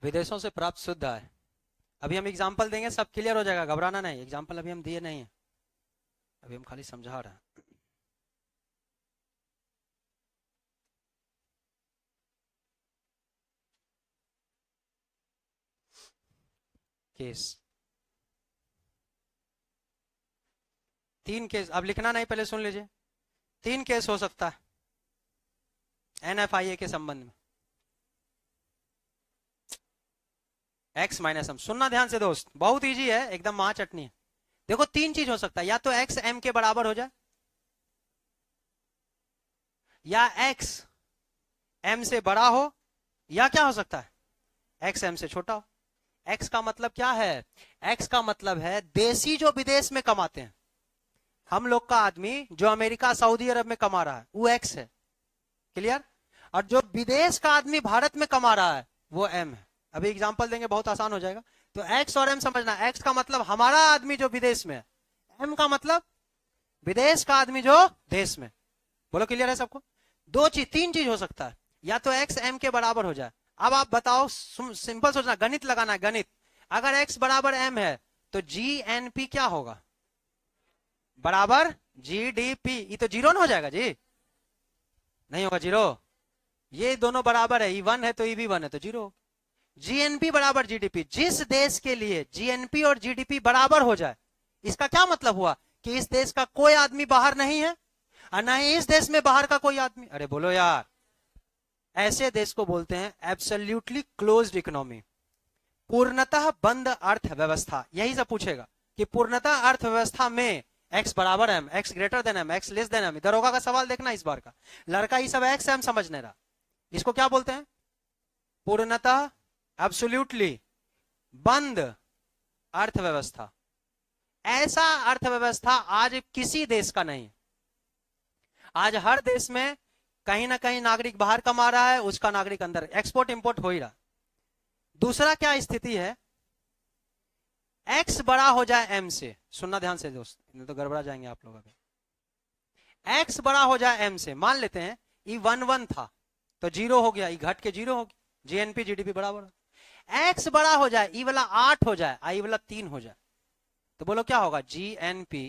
विदेशों से प्राप्त शुद्ध आय अभी हम एग्जाम्पल देंगे सब क्लियर हो जाएगा घबराना नहीं एग्जाम्पल अभी हम दिए नहीं है अभी हम खाली समझा रहे हैं केस तीन केस अब लिखना नहीं पहले सुन लीजिए तीन केस हो सकता है एनएफआईए के संबंध में एक्स माइनस एम सुनना ध्यान से दोस्त बहुत इजी है एकदम महा चटनी है देखो तीन चीज हो सकता है या तो एक्स एम के बराबर हो जाए या एक्स एम से बड़ा हो या क्या हो सकता है एक्स एम से छोटा हो एक्स का मतलब क्या है एक्स का मतलब है देसी जो विदेश में कमाते हैं हम लोग का आदमी जो अमेरिका सऊदी अरब में कमा रहा है वो एक्स है क्लियर और जो विदेश का आदमी भारत में कमा रहा है वो एम है अभी एग्जाम्पल देंगे बहुत आसान हो जाएगा तो एक्स और एम समझना एक्स का मतलब हमारा आदमी जो विदेश में है एम का मतलब विदेश का आदमी जो देश में बोलो क्लियर है सबको दो चीज तीन चीज हो सकता है या तो एक्स एम के बराबर हो जाए अब आप बताओ सिंपल सोचना गणित लगाना है गणित अगर एक्स बराबर एम है तो जी एन पी क्या होगा बराबर जी डी पी ये तो जीरो ना हो जाएगा जी नहीं होगा जीरो ये दोनों बराबर है ई वन है तो ई भी वन है तो जीरो जीएनपी बराबर जीडीपी जिस देश के लिए जीएनपी और जीडीपी बराबर हो जाए इसका क्या मतलब हुआ कि इस देश का कोई आदमी बाहर नहीं है और ना ही इस देश में बाहर का कोई आदमी अरे बोलो यार ऐसे देश को बोलते हैं एब्सोल्यूटली क्लोज इकोनॉमी पूर्णतः बंद अर्थव्यवस्था यही सब पूछेगा कि पूर्णतः अर्थव्यवस्था में एक्स बराबर M X greater than M X less than M दरोगा का सवाल देखना इस बार का लड़का ही सब एक्स एम समझने रहा इसको क्या बोलते हैं पूर्णतः एब्सोल्यूटली बंद अर्थव्यवस्था ऐसा अर्थव्यवस्था आज किसी देश का नहीं आज हर देश में कहीं ना कहीं नागरिक बाहर कमा रहा है उसका नागरिक अंदर एक्सपोर्ट इंपोर्ट हो ही रहा दूसरा क्या स्थिति है एक्स बड़ा हो जाए एम से सुनना ध्यान से दोस्त नहीं तो गड़बड़ा जाएंगे आप लोग अभी एक्स बड़ा हो जाए एम से मान लेते हैं ई e वन वन था तो जीरो हो गया ई e घट के जीरो हो गया जीएनपी जीडीपी बड़ा एक्स बड़ा हो जाए ई e वाला आठ हो जाए आई वाला तीन हो जाए तो बोलो क्या होगा जीएनपी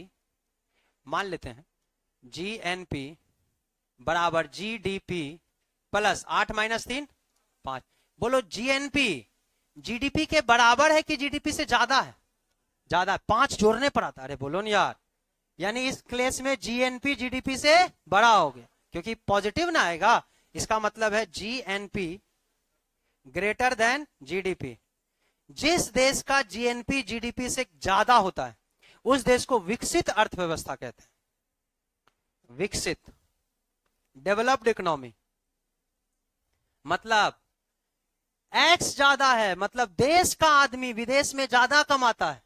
मान लेते हैं जीएनपी बराबर जीडीपी प्लस आठ माइनस तीन पांच बोलो जीएनपी जीडीपी के बराबर है कि जीडीपी से ज्यादा है ज्यादा पांच जोड़ने पर आता है अरे बोलो ना यार यानी इस क्लेस में जीएनपी जीडीपी से बड़ा हो गया क्योंकि पॉजिटिव ना आएगा इसका मतलब है जीएनपी ग्रेटर देन जीडीपी जिस देश का जीएनपी जीडीपी से ज्यादा होता है उस देश को विकसित अर्थव्यवस्था कहते हैं विकसित डेवलप्ड इकोनॉमी मतलब एक्स ज्यादा है मतलब देश का आदमी विदेश में ज्यादा कमाता है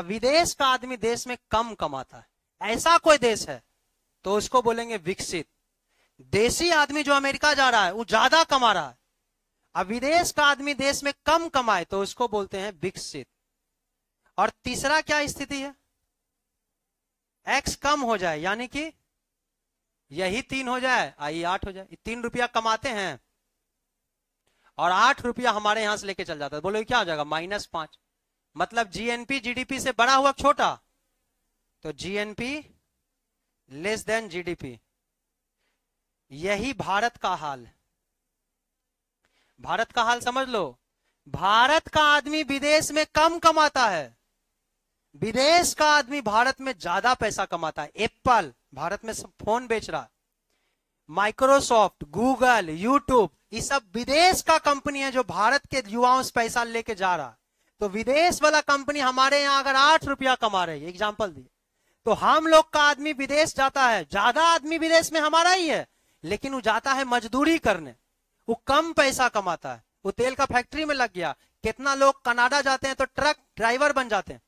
अब विदेश का आदमी देश में कम कमाता है ऐसा कोई देश है तो उसको बोलेंगे विकसित देशी आदमी जो अमेरिका जा रहा है वो ज्यादा कमा रहा है अब विदेश का आदमी देश में कम कमाए तो उसको बोलते हैं विकसित और तीसरा क्या स्थिति है एक्स कम हो जाए यानी कि यही तीन हो जाए आई आठ हो जाए तीन रुपया कमाते हैं और आठ रुपया हमारे यहां से लेके चल जाता है बोलो क्या हो जाएगा माइनस पांच मतलब जीएनपी जीडीपी से बड़ा हुआ छोटा तो जीएनपी लेस देन जीडीपी यही भारत का हाल भारत का हाल समझ लो भारत का आदमी विदेश में कम कमाता है विदेश का आदमी भारत में ज्यादा पैसा कमाता है एप्पल भारत में सब फोन बेच रहा है माइक्रोसॉफ्ट गूगल यूट्यूब ये सब विदेश का कंपनी है जो भारत के युवाओं से पैसा लेके जा रहा है तो विदेश वाला कंपनी हमारे यहाँ अगर आठ रुपया कमा रही है एग्जाम्पल दिए तो हम लोग का आदमी विदेश जाता है ज्यादा आदमी विदेश में हमारा ही है लेकिन वो जाता है मजदूरी करने वो कम पैसा कमाता है वो तेल का फैक्ट्री में लग गया कितना लोग कनाडा जाते हैं तो ट्रक ड्राइवर बन जाते हैं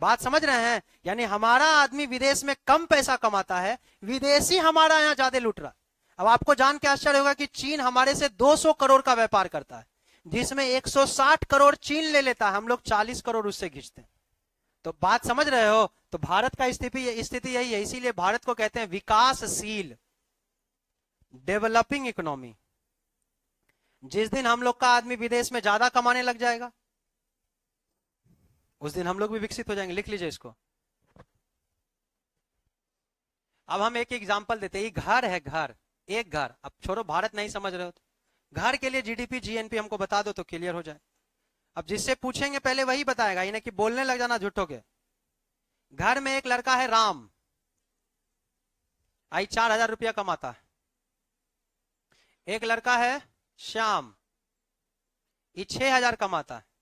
बात समझ रहे हैं यानी हमारा आदमी विदेश में कम पैसा कमाता है विदेशी हमारा यहाँ ज्यादा लुट रहा है अब आपको जान के आश्चर्य होगा कि चीन हमारे से 200 करोड़ का व्यापार करता है जिसमें 160 करोड़ चीन ले लेता है हम लोग 40 करोड़ उससे घिंचते हैं तो बात समझ रहे हो तो भारत का स्थिति स्थिति यही है इसीलिए भारत को कहते हैं विकासशील डेवलपिंग इकोनॉमी जिस दिन हम लोग का आदमी विदेश में ज्यादा कमाने लग जाएगा उस दिन हम लोग भी विकसित हो जाएंगे लिख लीजिए इसको अब हम एक एग्जाम्पल देते हैं घर है घर एक घर अब छोड़ो भारत नहीं समझ रहे हो तो। घर के लिए जीडीपी जीएनपी हमको बता दो तो क्लियर हो जाए अब जिससे पूछेंगे पहले वही बताएगा इन्हें कि बोलने लग जाना झूठो के घर में एक लड़का है राम आई चार हजार रुपया कमाता है एक लड़का है श्याम ई छह हजार कमाता है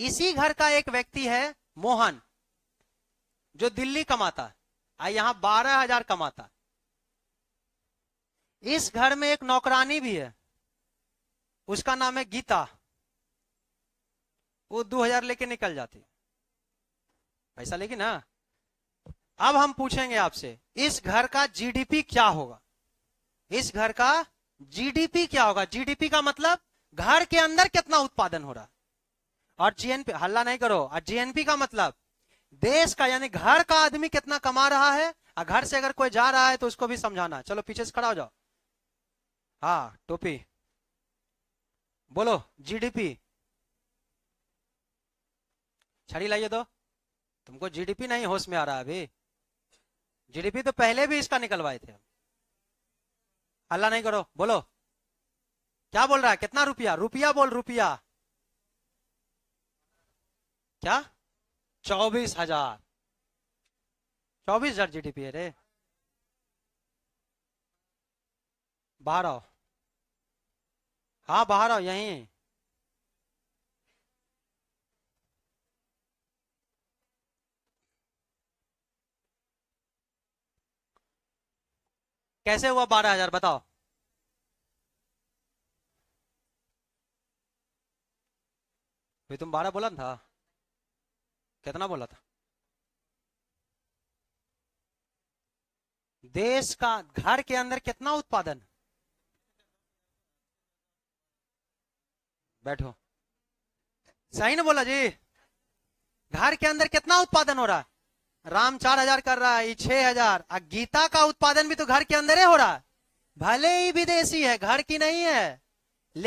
इसी घर का एक व्यक्ति है मोहन जो दिल्ली कमाता है यहां बारह हजार कमाता इस घर में एक नौकरानी भी है उसका नाम है गीता वो दो हजार लेके निकल जाती पैसा लेके ना अब हम पूछेंगे आपसे इस घर का जीडीपी क्या होगा इस घर का जीडीपी क्या होगा जीडीपी का मतलब घर के अंदर कितना उत्पादन हो रहा और जीएनपी हल्ला नहीं करो और जीएनपी का मतलब देश का यानी घर का आदमी कितना कमा रहा है और घर से अगर कोई जा रहा है तो उसको भी समझाना चलो पीछे से खड़ा हो जाओ हाँ टोपी बोलो जीडीपी छड़ी लाइए दो तुमको जीडीपी नहीं होश में आ रहा अभी जीडीपी तो पहले भी इसका निकलवाए थे हल्ला नहीं करो बोलो क्या बोल रहा है कितना रुपया रुपया बोल रुपया क्या चौबीस हजार चौबीस हजार जी है रे बाहर आओ हाँ बाहर आओ यहीं कैसे हुआ बारह हजार बताओ भाई तुम बारह बोला था कितना बोला था देश का घर के अंदर कितना उत्पादन बैठो सही ना बोला जी घर के अंदर कितना उत्पादन हो रहा है राम चार हजार कर रहा है छह हजार और गीता का उत्पादन भी तो घर के अंदर ही हो रहा है भले ही विदेशी है घर की नहीं है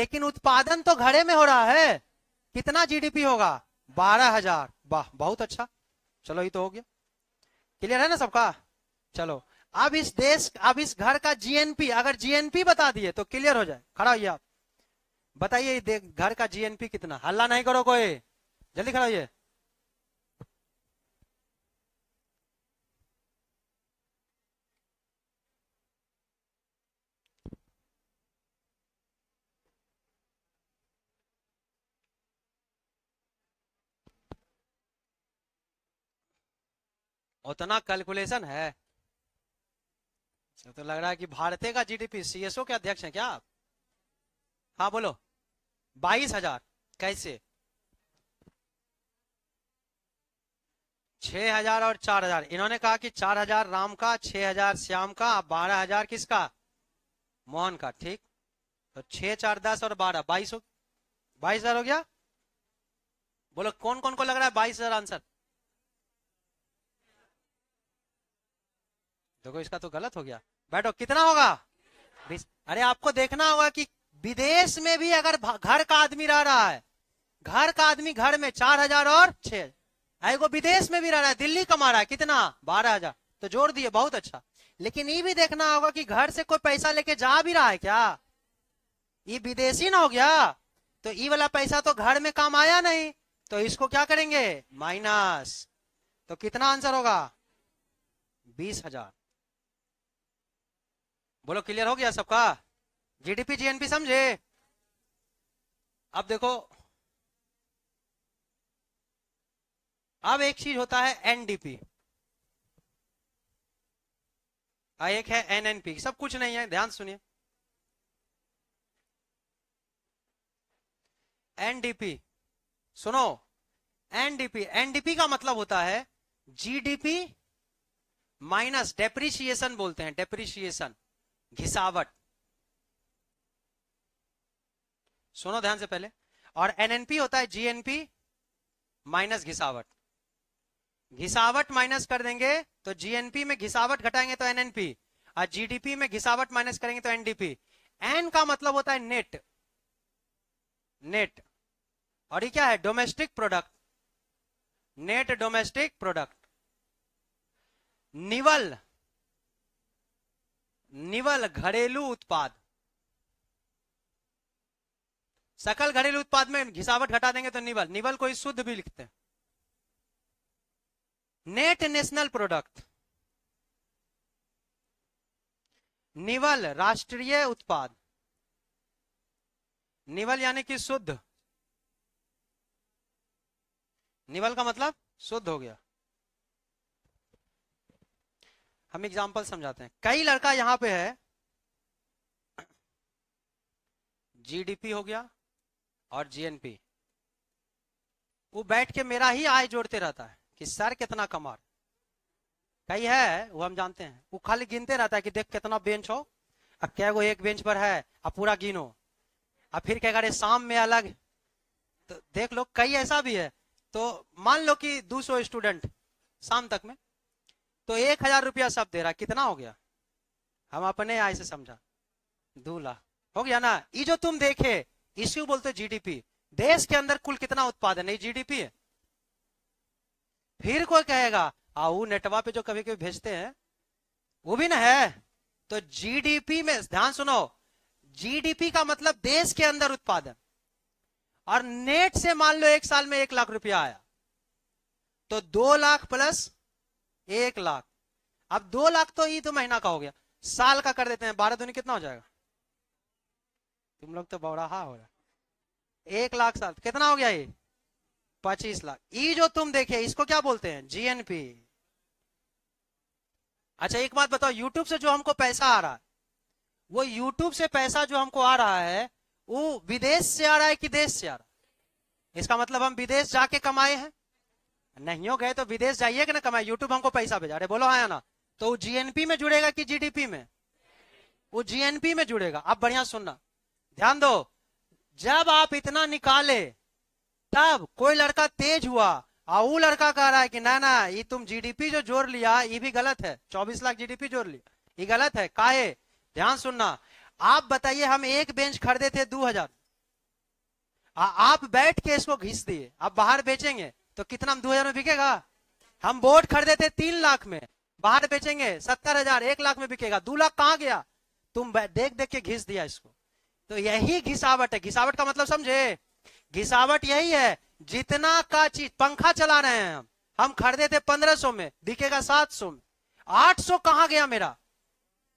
लेकिन उत्पादन तो घरे में हो रहा है कितना जीडीपी होगा बारह हजार वाह बहुत अच्छा चलो ये तो हो गया क्लियर है ना सबका चलो अब इस देश अब इस घर का जीएनपी अगर जीएनपी बता दिए तो क्लियर हो जाए खड़ा होइए आप बताइए घर का जीएनपी कितना हल्ला नहीं करो कोई जल्दी खड़ा होइए उतना कैलकुलेशन है तो लग रहा है कि भारतीय का जीडीपी सीएसओ के अध्यक्ष हैं क्या आप हाँ बोलो बाईस हजार कैसे छह हजार और चार हजार इन्होंने कहा कि चार हजार राम का छह हजार श्याम का बारह हजार किसका मोहन का ठीक तो छह चार दस और बारह बाईस हो बाईस हजार हो गया बोलो कौन कौन को लग रहा है बाईस हजार आंसर देखो इसका तो गलत हो गया बैठो कितना होगा बीस अरे आपको देखना होगा कि विदेश में भी अगर घर का आदमी रह रहा है घर का आदमी घर में चार हजार और छह एगो विदेश में भी रह रहा है दिल्ली कमा रहा है कितना बारह हजार तो जोड़ दिए बहुत अच्छा लेकिन ये भी देखना होगा कि घर से कोई पैसा लेके जा भी रहा है क्या ये विदेशी ना हो गया तो ये वाला पैसा तो घर में काम आया नहीं तो इसको क्या करेंगे माइनस तो कितना आंसर होगा बीस हजार बोलो क्लियर हो गया सबका जीडीपी जीएनपी समझे अब देखो अब एक चीज होता है एनडीपी हाँ, एक है एनएनपी सब कुछ नहीं है ध्यान सुनिए एनडीपी सुनो एनडीपी एनडीपी का मतलब होता है जीडीपी माइनस डेप्रिशिएशन बोलते हैं डेप्रिशिएशन घिसावट सुनो ध्यान से पहले और एनएनपी होता है जीएनपी माइनस घिसावट घिसावट माइनस कर देंगे तो जीएनपी में घिसावट घटाएंगे तो एनएनपी और जीडीपी में घिसावट माइनस करेंगे तो एनडीपी एन का मतलब होता है नेट नेट और ये क्या है domestic product net domestic product निवल निवल घरेलू उत्पाद सकल घरेलू उत्पाद में घिसावट घटा देंगे तो निवल निवल को शुद्ध भी लिखते हैं नेट नेशनल प्रोडक्ट निवल राष्ट्रीय उत्पाद निवल यानी कि शुद्ध निवल का मतलब शुद्ध हो गया हम एग्जाम्पल समझाते हैं कई लड़का यहां पे है जीडीपी हो गया और जीएनपी वो बैठ के मेरा ही आय जोड़ते रहता है कि सर कितना कमा कई है वो हम जानते हैं वो खाली गिनते रहता है कि देख कितना बेंच हो अब क्या वो एक बेंच पर है अब पूरा गिनो अब फिर क्या करे शाम में अलग तो देख लो कई ऐसा भी है तो मान लो कि 200 स्टूडेंट शाम तक में तो एक हजार रुपया सब दे रहा कितना हो गया हम अपने आय से समझा दो लाख हो गया ना ये जो तुम देखे इसी बोलते जीडीपी देश के अंदर कुल कितना उत्पादन है जीडीपी है फिर कोई कहेगा आऊ नेटवा पे जो कभी कभी भेजते हैं वो भी ना है तो जीडीपी में ध्यान सुनो जीडीपी का मतलब देश के अंदर उत्पादन और नेट से मान लो एक साल में एक लाख रुपया आया तो दो लाख प्लस एक लाख अब दो लाख तो ही तो महीना का हो गया साल का कर देते हैं बारह दुनिया कितना हो जाएगा तुम लोग तो बौराहा हो रहा एक लाख साल कितना हो गया ये पच्चीस लाख ये जो तुम देखे इसको क्या बोलते हैं जीएनपी अच्छा एक बात बताओ यूट्यूब से जो हमको पैसा आ रहा है वो यूट्यूब से पैसा जो हमको आ रहा है वो विदेश से आ रहा है कि देश से आ रहा है इसका मतलब हम विदेश जाके कमाए हैं नहीं हो गए तो विदेश जाइए कि ना कमाए यूट्यूब हमको पैसा भेजा रहे बोलो आया हाँ ना तो वो जीएनपी में जुड़ेगा कि जीडीपी में वो जीएनपी में जुड़ेगा आप बढ़िया सुनना ध्यान दो जब आप इतना निकाले तब कोई लड़का तेज हुआ और लड़का कह रहा है कि ना ना ये तुम जीडीपी जो जोड़ लिया ये भी गलत है 24 लाख जीडीपी जोड़ लिया ये गलत है काहे ध्यान सुनना आप बताइए हम एक बेंच खरीदे थे दो हजार आप बैठ के इसको घिस दिए आप बाहर बेचेंगे तो कितना दो हजार में बिकेगा हम बोर्ड खरीदे थे तीन लाख में बाहर बेचेंगे सत्तर हजार एक लाख में बिकेगा दो लाख कहाँ गया तुम देख देख के घिस दिया इसको तो यही घिसावट है घिसावट का मतलब समझे घिसावट यही है जितना का चीज पंखा चला रहे हैं हम हम खरीदे थे पंद्रह सौ में बिकेगा सात सौ में आठ सौ कहाँ गया मेरा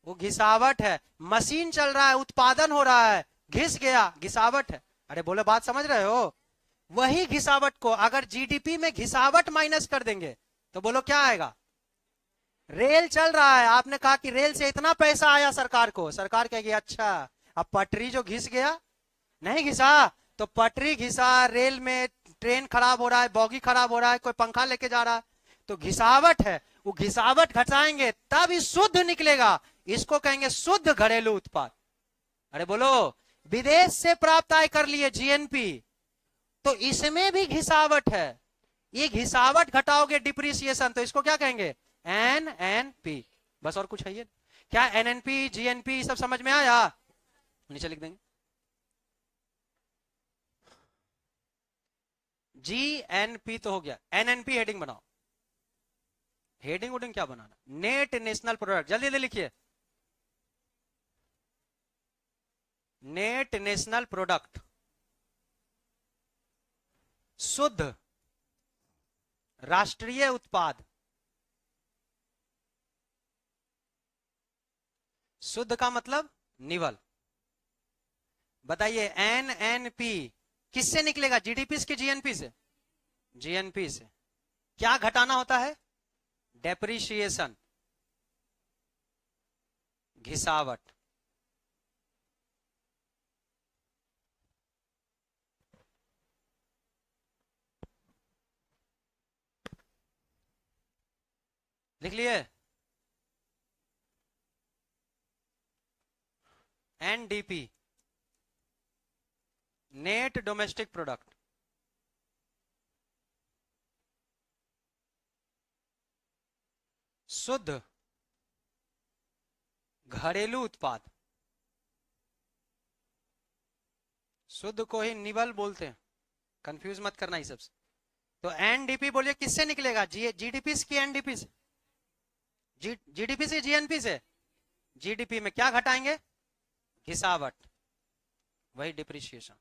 वो घिसावट है मशीन चल रहा है उत्पादन हो रहा है घिस गया घिसावट है अरे बोले बात समझ रहे हो वही घिसावट को अगर जीडीपी में घिसावट माइनस कर देंगे तो बोलो क्या आएगा रेल चल रहा है आपने कहा कि रेल से इतना पैसा आया सरकार को सरकार कहेगी अच्छा अब पटरी जो घिस गया नहीं घिसा तो पटरी घिसा रेल में ट्रेन खराब हो रहा है बॉगी खराब हो रहा है कोई पंखा लेके जा रहा है तो घिसावट है वो घिसावट घटाएंगे तब इस शुद्ध निकलेगा इसको कहेंगे शुद्ध घरेलू उत्पाद अरे बोलो विदेश से प्राप्त आय कर लिए जीएनपी तो इसमें भी घिसावट है ये घिसावट घटाओगे डिप्रिसिएशन तो इसको क्या कहेंगे एन एन पी बस और कुछ है ये क्या N N P G N P सब समझ में आया नीचे लिख देंगे जी एन पी तो हो गया एन एन पी हेडिंग बनाओ हेडिंग वेडिंग क्या बनाना नेट नेशनल प्रोडक्ट जल्दी जल्दी लिखिए नेट नेशनल प्रोडक्ट शुद्ध राष्ट्रीय उत्पाद शुद्ध का मतलब निवल बताइए एन एन पी किससे निकलेगा जीडीपी से जीएनपी से जीएनपी से क्या घटाना होता है डेप्रिशिएशन घिसावट लिख लिए एनडीपी नेट डोमेस्टिक प्रोडक्ट शुद्ध घरेलू उत्पाद शुद्ध को ही निबल बोलते हैं कंफ्यूज मत करना ये सबसे तो एनडीपी बोलिए किससे निकलेगा जी जीडीपी की एनडीपी से जीडीपी से जीएनपी से जीडीपी में क्या घटाएंगे घिसावट वही डिप्रिशिएशन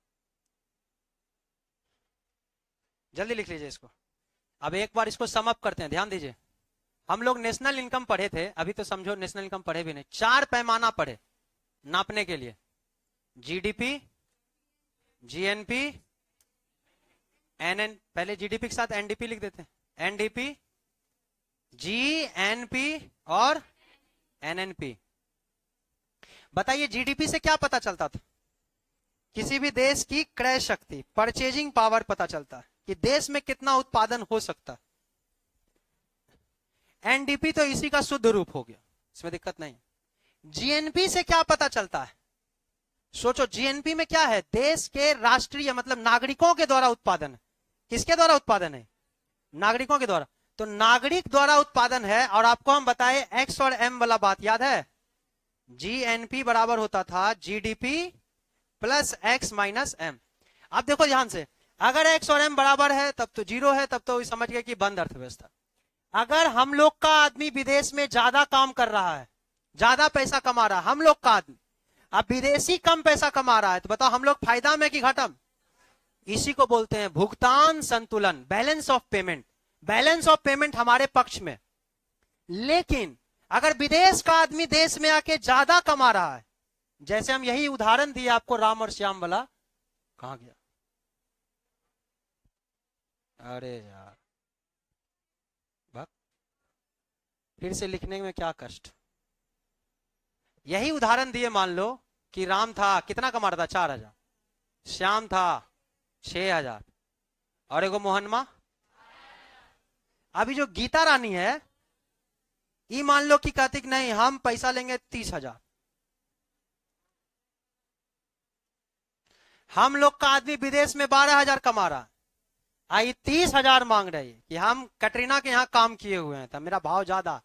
जल्दी लिख लीजिए इसको अब एक बार इसको समअप करते हैं ध्यान दीजिए हम लोग नेशनल इनकम पढ़े थे अभी तो समझो नेशनल इनकम पढ़े भी नहीं चार पैमाना पढ़े नापने के लिए जीडीपी जीएनपी एनएन पहले जीडीपी के साथ एनडीपी लिख देते हैं एनडीपी जी एन पी और एन एन पी बताइए जीडीपी से क्या पता चलता था किसी भी देश की क्रय शक्ति परचेजिंग पावर पता चलता है कि देश में कितना उत्पादन हो सकता है एनडीपी तो इसी का शुद्ध रूप हो गया इसमें दिक्कत नहीं जीएनपी से क्या पता चलता है सोचो जीएनपी में क्या है देश के राष्ट्रीय मतलब नागरिकों के द्वारा उत्पादन किसके द्वारा उत्पादन है नागरिकों के द्वारा तो नागरिक द्वारा उत्पादन है और आपको हम बताए एक्स और एम वाला बात याद है जीएनपी बराबर होता था GDP plus X minus M आप देखो ध्यान से अगर एक्स और एम बराबर है तब तो जीरो है तब तो समझ गए कि बंद अर्थव्यवस्था अगर हम लोग का आदमी विदेश में ज्यादा काम कर रहा है ज्यादा पैसा कमा रहा है हम लोग का आदमी अब विदेशी कम पैसा कमा रहा है तो बताओ हम लोग फायदा में कि घटम इसी को बोलते हैं भुगतान संतुलन balance of payment balance of payment हमारे पक्ष में लेकिन अगर विदेश का आदमी देश में आके ज्यादा कमा रहा है जैसे हम यही उदाहरण दिए आपको राम और श्याम वाला कहा गया अरे यार भक्त फिर से लिखने में क्या कष्ट यही उदाहरण दिए मान लो कि राम था कितना कमा रहा था चार हजार श्याम था छह हजार और एगो मोहनमा अभी जो गीता रानी है ये मान लो कि कहती नहीं हम पैसा लेंगे तीस हजार हम लोग का आदमी विदेश में बारह हजार कमा रहा आई हाँ, तीस हजार मांग रही कि हम कटरीना के यहाँ काम किए हुए हैं तो मेरा भाव ज्यादा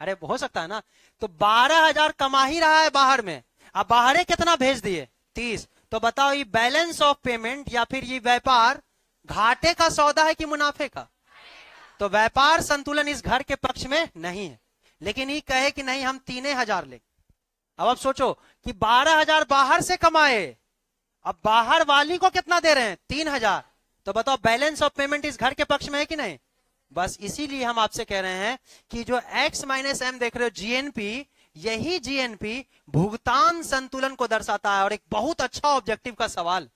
अरे हो सकता है ना तो बारह हजार कमा ही रहा है बाहर में अब बाहर कितना भेज दिए तीस तो बताओ ये बैलेंस ऑफ पेमेंट या फिर ये व्यापार घाटे का सौदा है कि मुनाफे का तो व्यापार संतुलन इस घर के पक्ष में नहीं है लेकिन ये कहे कि नहीं हम तीन हजार ले अब अब सोचो कि बारह हजार बाहर से कमाए अब बाहर वाली को कितना दे रहे हैं तीन हजार तो बताओ बैलेंस ऑफ पेमेंट इस घर के पक्ष में है कि नहीं बस इसीलिए हम आपसे कह रहे हैं कि जो x माइनस एम देख रहे हो जीएनपी यही जीएनपी भुगतान संतुलन को दर्शाता है और एक बहुत अच्छा ऑब्जेक्टिव का सवाल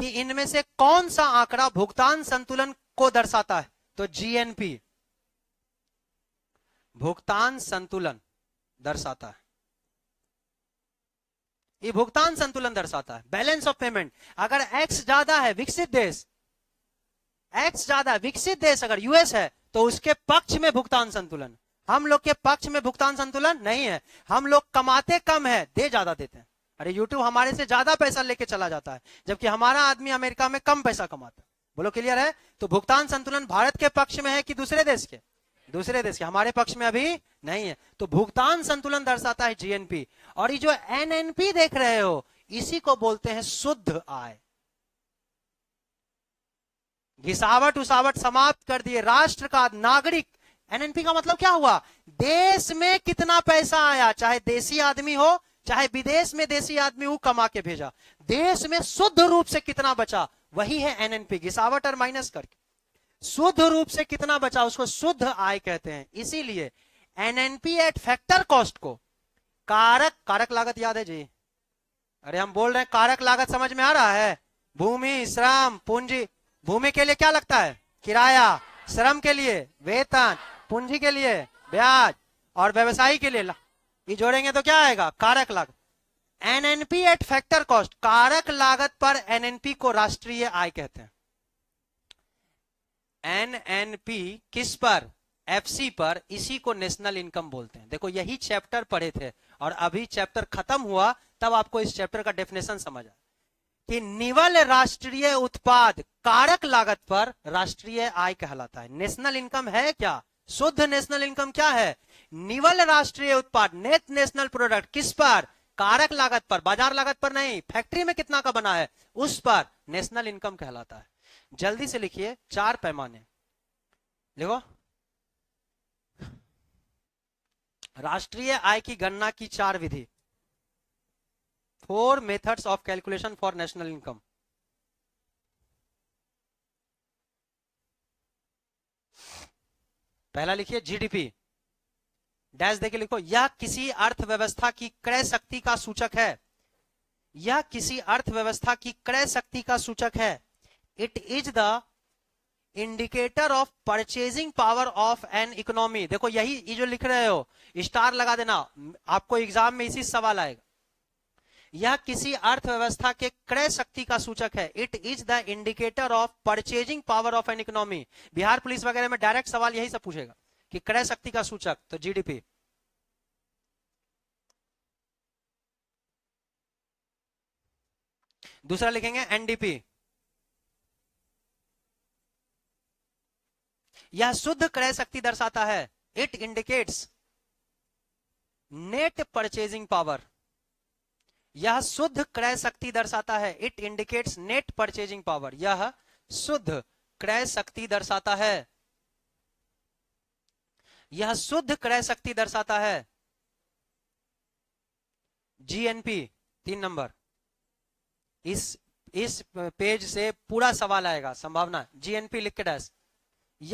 कि इनमें से कौन सा आंकड़ा भुगतान संतुलन को दर्शाता है तो जीएनपी भुगतान संतुलन दर्शाता है ये भुगतान संतुलन दर्शाता है बैलेंस ऑफ पेमेंट अगर एक्स ज्यादा है विकसित देश एक्स ज्यादा विकसित देश अगर यूएस है तो उसके पक्ष में भुगतान संतुलन हम लोग के पक्ष में भुगतान संतुलन नहीं है हम लोग कमाते कम है दे ज्यादा देते हैं अरे यूट्यूब हमारे से ज्यादा पैसा लेके चला जाता है जबकि हमारा आदमी अमेरिका में कम पैसा कमाता है बोलो क्लियर है तो भुगतान संतुलन भारत के पक्ष में है कि दूसरे देश के दूसरे देश के हमारे पक्ष में अभी नहीं है तो भुगतान संतुलन दर्शाता है जीएनपी और ये जो एनएनपी देख रहे हो इसी को बोलते हैं शुद्ध आय घिसावट उसावट समाप्त कर दिए राष्ट्र का नागरिक एनएनपी का मतलब क्या हुआ देश में कितना पैसा आया चाहे देसी आदमी हो चाहे विदेश में देसी आदमी हो कमा के भेजा देश में शुद्ध रूप से कितना बचा वही है एन एनपी घिसावट और माइनस करके शुद्ध रूप से कितना बचा उसको शुद्ध आय कहते हैं इसीलिए एनएनपी एट फैक्टर कॉस्ट को कारक कारक लागत याद है जी अरे हम बोल रहे हैं कारक लागत समझ में आ रहा है भूमि श्रम पूंजी भूमि के लिए क्या लगता है किराया श्रम के लिए वेतन पूंजी के लिए ब्याज और व्यवसायी के लिए ये जोड़ेंगे तो क्या आएगा कारक लागत एनएनपी एट फैक्टर कॉस्ट कारक लागत पर एनएनपी को राष्ट्रीय आय कहते हैं एनएनपी किस पर एफसी पर इसी को नेशनल इनकम बोलते हैं देखो यही चैप्टर पढ़े थे और अभी चैप्टर खत्म हुआ तब आपको इस चैप्टर का डेफिनेशन समझ आया कि निवल राष्ट्रीय उत्पाद कारक लागत पर राष्ट्रीय आय कहलाता है नेशनल इनकम है क्या शुद्ध नेशनल इनकम क्या है निवल राष्ट्रीय उत्पाद नेट नेशनल प्रोडक्ट किस पर कारक लागत पर बाजार लागत पर नहीं फैक्ट्री में कितना का बना है उस पर नेशनल इनकम कहलाता है जल्दी से लिखिए चार पैमाने लिखो राष्ट्रीय आय की गणना की चार विधि four methods of calculation for national income पहला लिखिए जीडीपी डैश देखे लिखो यह किसी अर्थव्यवस्था की क्रय शक्ति का सूचक है यह किसी अर्थव्यवस्था की क्रय शक्ति का सूचक है it is the indicator of purchasing power of an economy देखो यही ये जो लिख रहे हो स्टार लगा देना आपको एग्जाम में इसी सवाल आएगा यह किसी अर्थव्यवस्था के क्रय शक्ति का सूचक है it is the indicator of purchasing power of an economy Bihar police वगैरह में डायरेक्ट सवाल यही सब पूछेगा कि क्रय शक्ति का सूचक तो जीडीपी दूसरा लिखेंगे एनडीपी यह शुद्ध क्रय शक्ति दर्शाता है it indicates net purchasing power यह शुद्ध क्रय शक्ति दर्शाता है it indicates net purchasing power यह शुद्ध क्रय शक्ति दर्शाता है यह शुद्ध क्रय शक्ति दर्शाता है जीएनपी तीन नंबर इस इस पेज से पूरा सवाल आएगा संभावना जीएनपी लिख के डैश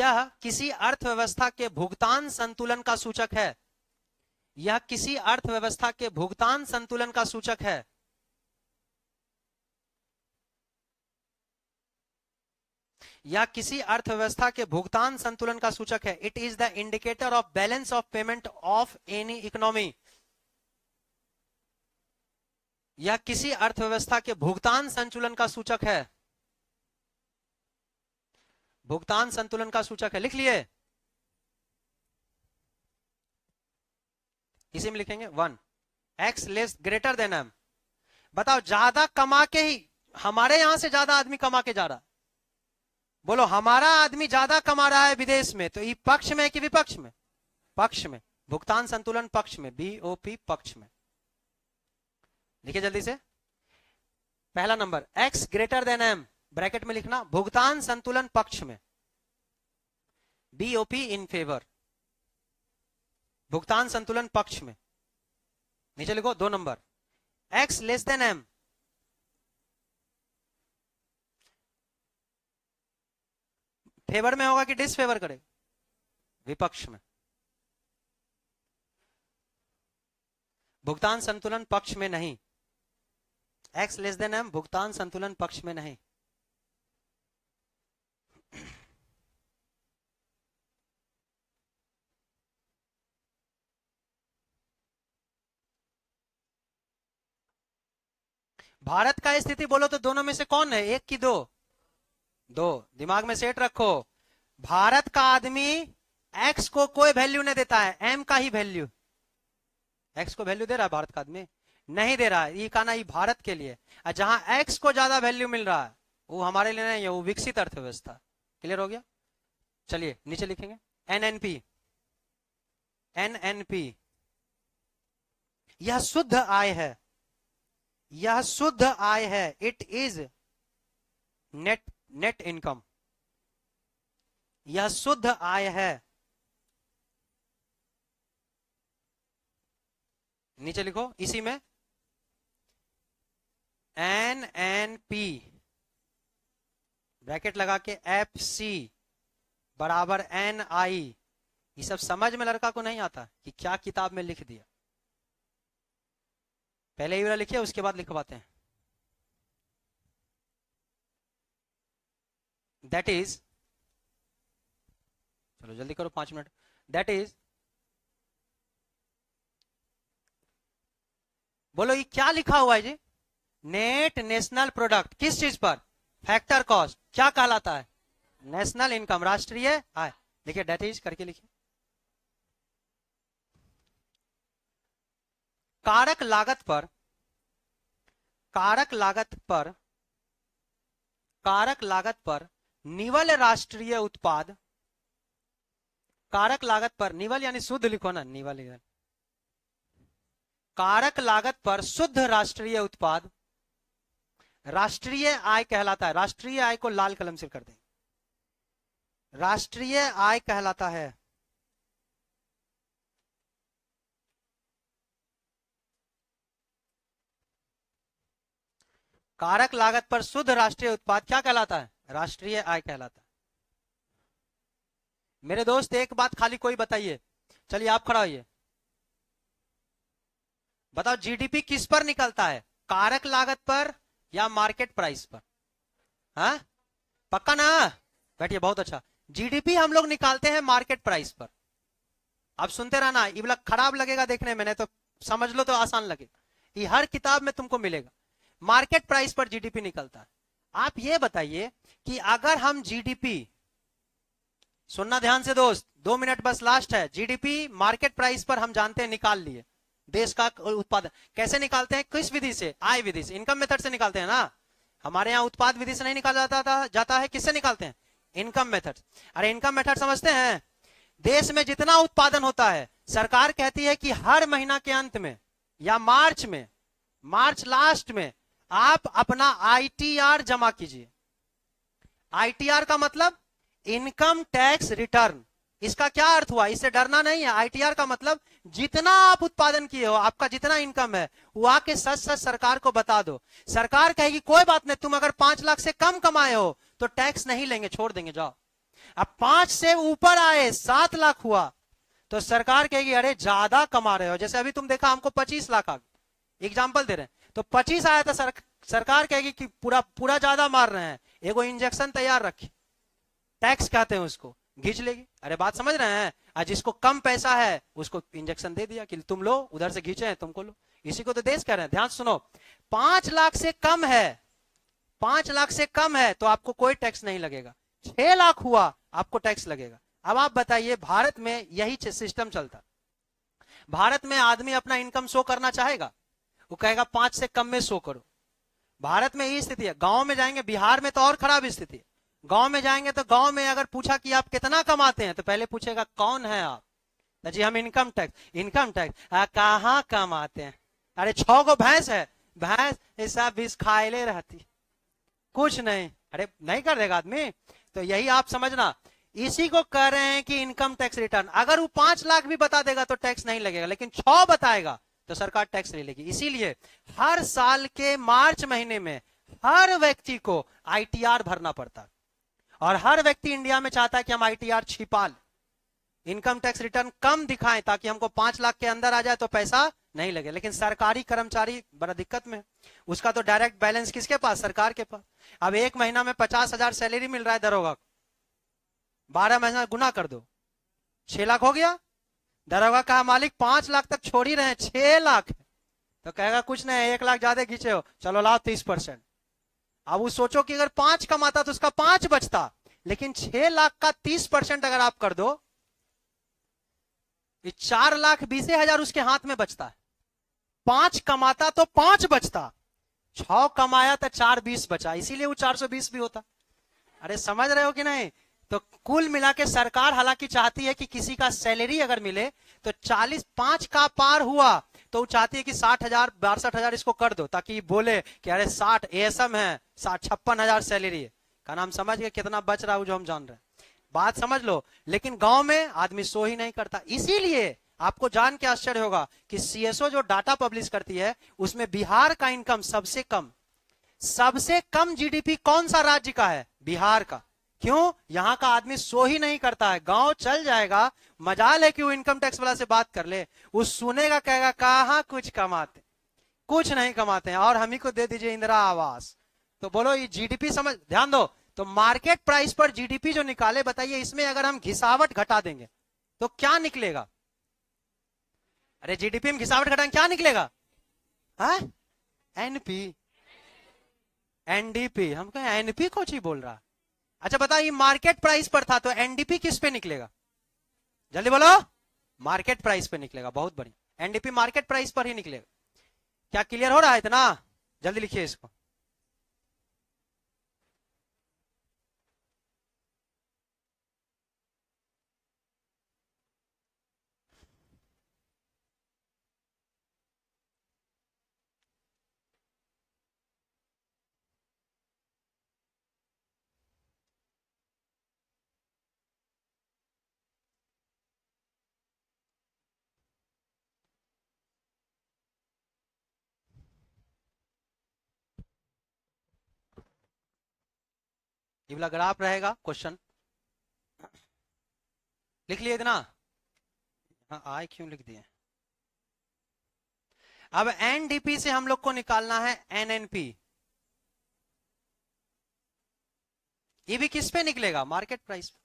यह किसी अर्थव्यवस्था के भुगतान संतुलन का सूचक है यह किसी अर्थव्यवस्था के भुगतान संतुलन का सूचक है या किसी अर्थव्यवस्था के भुगतान संतुलन का सूचक है it is the indicator of balance of payment of any economy या किसी अर्थव्यवस्था के भुगतान संतुलन का सूचक है भुगतान संतुलन का सूचक है लिख लिए इसी में लिखेंगे one X less greater than M बताओ ज्यादा कमा के ही हमारे यहां से ज्यादा आदमी कमा के जा रहा बोलो हमारा आदमी ज्यादा कमा रहा है विदेश में तो ये पक्ष में कि विपक्ष में पक्ष में भुगतान संतुलन पक्ष में बीओपी पक्ष में लिखिए जल्दी से पहला number X greater than M bracket में लिखना भुगतान संतुलन पक्ष में बीओपी इन फेवर भुगतान संतुलन पक्ष में नीचे लिखो दो number x less than M favour में होगा कि डिसफेवर करेगा विपक्ष में भुगतान संतुलन पक्ष में नहीं एक्स लेस देन एम भुगतान संतुलन पक्ष में नहीं भारत का स्थिति बोलो तो दोनों में से कौन है एक की दो दो दिमाग में सेट रखो भारत का आदमी एक्स को कोई वैल्यू नहीं देता है एम का ही वैल्यू एक्स को वैल्यू दे रहा है भारत का आदमी नहीं दे रहा है ये कहना ये भारत के लिए जहां एक्स को ज्यादा वैल्यू मिल रहा है वो हमारे लिए नहीं है वो विकसित अर्थव्यवस्था क्लियर हो गया चलिए नीचे लिखेंगे N N P N N P यह शुद्ध आय है यह शुद्ध आय है it is net net income यह शुद्ध आय है नीचे लिखो इसी में एन एन पी ब्रैकेट लगा के एफ सी बराबर एन आई ये सब समझ में लड़का को नहीं आता कि क्या किताब में लिख दिया पहले ये वाला लिखिए उसके बाद लिखवाते हैं दैट इज चलो जल्दी करो पांच मिनट दैट इज बोलो ये क्या लिखा हुआ है जी नेट नेशनल प्रोडक्ट किस चीज पर फैक्टर कॉस्ट क्या कहलाता है नेशनल इनकम राष्ट्रीय आय देखिए डेट इज करके लिखिए कारक लागत पर कारक लागत पर कारक लागत पर निवल राष्ट्रीय उत्पाद कारक लागत पर निवल यानी शुद्ध लिखो ना निवल कारक लागत पर शुद्ध राष्ट्रीय उत्पाद राष्ट्रीय आय कहलाता है राष्ट्रीय आय को लाल कलम से कर दें राष्ट्रीय आय कहलाता है कारक लागत पर शुद्ध राष्ट्रीय उत्पाद क्या कहलाता है राष्ट्रीय आय कहलाता है मेरे दोस्त एक बात खाली कोई बताइए चलिए आप खड़ा होइए बताओ जीडीपी किस पर निकलता है कारक लागत पर या मार्केट प्राइस पर हा? पक्का ना बैठिए बहुत अच्छा जीडीपी हम लोग निकालते हैं मार्केट प्राइस पर आप सुनते रहना ये खराब लगेगा देखने में नहीं तो समझ लो तो आसान लगेगा ये हर किताब में तुमको मिलेगा मार्केट प्राइस पर जीडीपी निकलता है आप ये बताइए कि अगर हम जीडीपी सुनना ध्यान से दोस्त दो मिनट बस लास्ट है जीडीपी मार्केट प्राइस पर हम जानते हैं निकाल लिए देश का उत्पादन कैसे निकालते हैं किस विधि से आय विधि से इनकम मेथड से निकालते हैं ना हमारे यहाँ उत्पाद विधि से नहीं निकाल जाता था, जाता है किससे निकालते हैं इनकम मेथड अरे इनकम मेथड समझते हैं देश में जितना उत्पादन होता है सरकार कहती है कि हर महीना के अंत में या मार्च में मार्च लास्ट में आप अपना आईटीआर जमा कीजिए आईटीआर का मतलब इनकम टैक्स रिटर्न इसका क्या अर्थ हुआ इससे डरना नहीं है आईटीआर का मतलब जितना आप उत्पादन किए हो आपका जितना इनकम है वो आके सच सच सरकार को बता दो सरकार कहेगी कोई बात नहीं तुम अगर पांच लाख से कम कमाए हो तो टैक्स नहीं लेंगे छोड़ देंगे जाओ अब पांच से ऊपर आए सात लाख हुआ तो सरकार कहेगी अरे ज्यादा कमा रहे हो जैसे अभी तुम देखा हमको पच्चीस लाख आ एग्जाम्पल दे रहे हैं तो पच्चीस आया था सर, सरकार कहेगी कि पूरा पूरा ज्यादा मार रहे हैं एगो इंजेक्शन तैयार रखे टैक्स कहते हैं उसको घींच लेगी अरे बात समझ रहे हैं आज जिसको कम पैसा है उसको इंजेक्शन दे दिया कि तुम लो उधर से घींचे हैं तुमको लो इसी को तो देश कह रहे हैं ध्यान सुनो पांच लाख से कम है पांच लाख से कम है तो आपको कोई टैक्स नहीं लगेगा छह लाख हुआ आपको टैक्स लगेगा अब आप बताइए भारत में यही सिस्टम चलता भारत में आदमी अपना इनकम शो करना चाहेगा वो कहेगा पांच से कम में सो करो भारत में यही स्थिति है गांव में जाएंगे बिहार में तो और खराब स्थिति है गांव में जाएंगे तो गांव में अगर पूछा कि आप कितना कमाते हैं तो पहले पूछेगा कौन है आप तो जी हम इनकम टैक्स इनकम टैक्स कहाँ कमाते हैं अरे छो गो भैंस है भैंस ऐसा बीस खाए रहती कुछ नहीं अरे नहीं कर देगा आदमी तो यही आप समझना इसी को कह रहे हैं कि इनकम टैक्स रिटर्न अगर वो पांच लाख भी बता देगा तो टैक्स नहीं लगेगा लेकिन छ बताएगा तो सरकार टैक्स ले लेगी इसीलिए हर साल के मार्च महीने में हर व्यक्ति को आईटीआर भरना पड़ता और हर व्यक्ति इंडिया में चाहता है कि हम आईटीआर छिपाल इनकम टैक्स रिटर्न कम दिखाएं ताकि हमको पांच लाख के अंदर आ जाए तो पैसा नहीं लगे लेकिन सरकारी कर्मचारी बड़ा दिक्कत में उसका तो डायरेक्ट बैलेंस किसके पास सरकार के पास अब एक महीना में पचास हजार सैलरी मिल रहा है दरोगा बारह महीना गुना कर दो छह लाख हो गया दरोगा कहा मालिक पांच लाख तक छोड़ ही रहे छह लाख तो कहेगा कुछ नहीं एक लाख ज्यादा खींचे हो चलो लाओ तीस परसेंट अब वो सोचो कि अगर पांच कमाता तो उसका पांच बचता लेकिन छह लाख का तीस परसेंट अगर आप कर दो चार लाख बीस हजार उसके हाथ में बचता है पांच कमाता तो पांच बचता छ कमाया तो चार बीस बचा इसीलिए वो चार सौ बीस भी होता अरे समझ रहे हो कि नहीं तो कुल मिला के सरकार हालांकि चाहती है कि किसी का सैलरी अगर मिले तो चालीस पांच का पार हुआ तो वो चाहती है कि साठ हजार बासठ हजार इसको कर दो ताकि बोले कि अरे साठ एएसएम है साठ छप्पन हजार सैलरी है का नाम समझ गए कितना बच रहा है जो हम जान रहे हैं बात समझ लो लेकिन गांव में आदमी सो ही नहीं करता इसीलिए आपको जान के आश्चर्य होगा कि सीएसओ जो डाटा पब्लिश करती है उसमें बिहार का इनकम सबसे कम सबसे कम जीडीपी कौन सा राज्य का है बिहार का क्यों यहाँ का आदमी सो ही नहीं करता है गांव चल जाएगा मजाल है कि वो इनकम टैक्स वाला से बात कर ले वो सुनेगा कहेगा कहा कुछ कमाते कुछ नहीं कमाते और हम ही को दे दीजिए इंदिरा आवास तो बोलो ये जीडीपी समझ ध्यान दो तो मार्केट प्राइस पर जीडीपी जो निकाले बताइए इसमें अगर हम घिसावट घटा देंगे तो क्या निकलेगा अरे जीडीपी में घिसावट घटाएंगे क्या निकलेगा एनपी एनडीपी हम कहें एनपी को बोल रहा है अच्छा ये मार्केट प्राइस पर था तो एनडीपी किस पे निकलेगा जल्दी बोलो मार्केट प्राइस पे निकलेगा बहुत बढ़िया एनडीपी मार्केट प्राइस पर ही निकलेगा क्या क्लियर हो रहा है इतना जल्दी लिखिए इसको ये वाला ग्राफ रहेगा क्वेश्चन लिख लिए इतना हाँ आए क्यों लिख दिए अब एनडीपी से हम लोग को निकालना है एनएनपी ये भी किस पे निकलेगा मार्केट प्राइस पे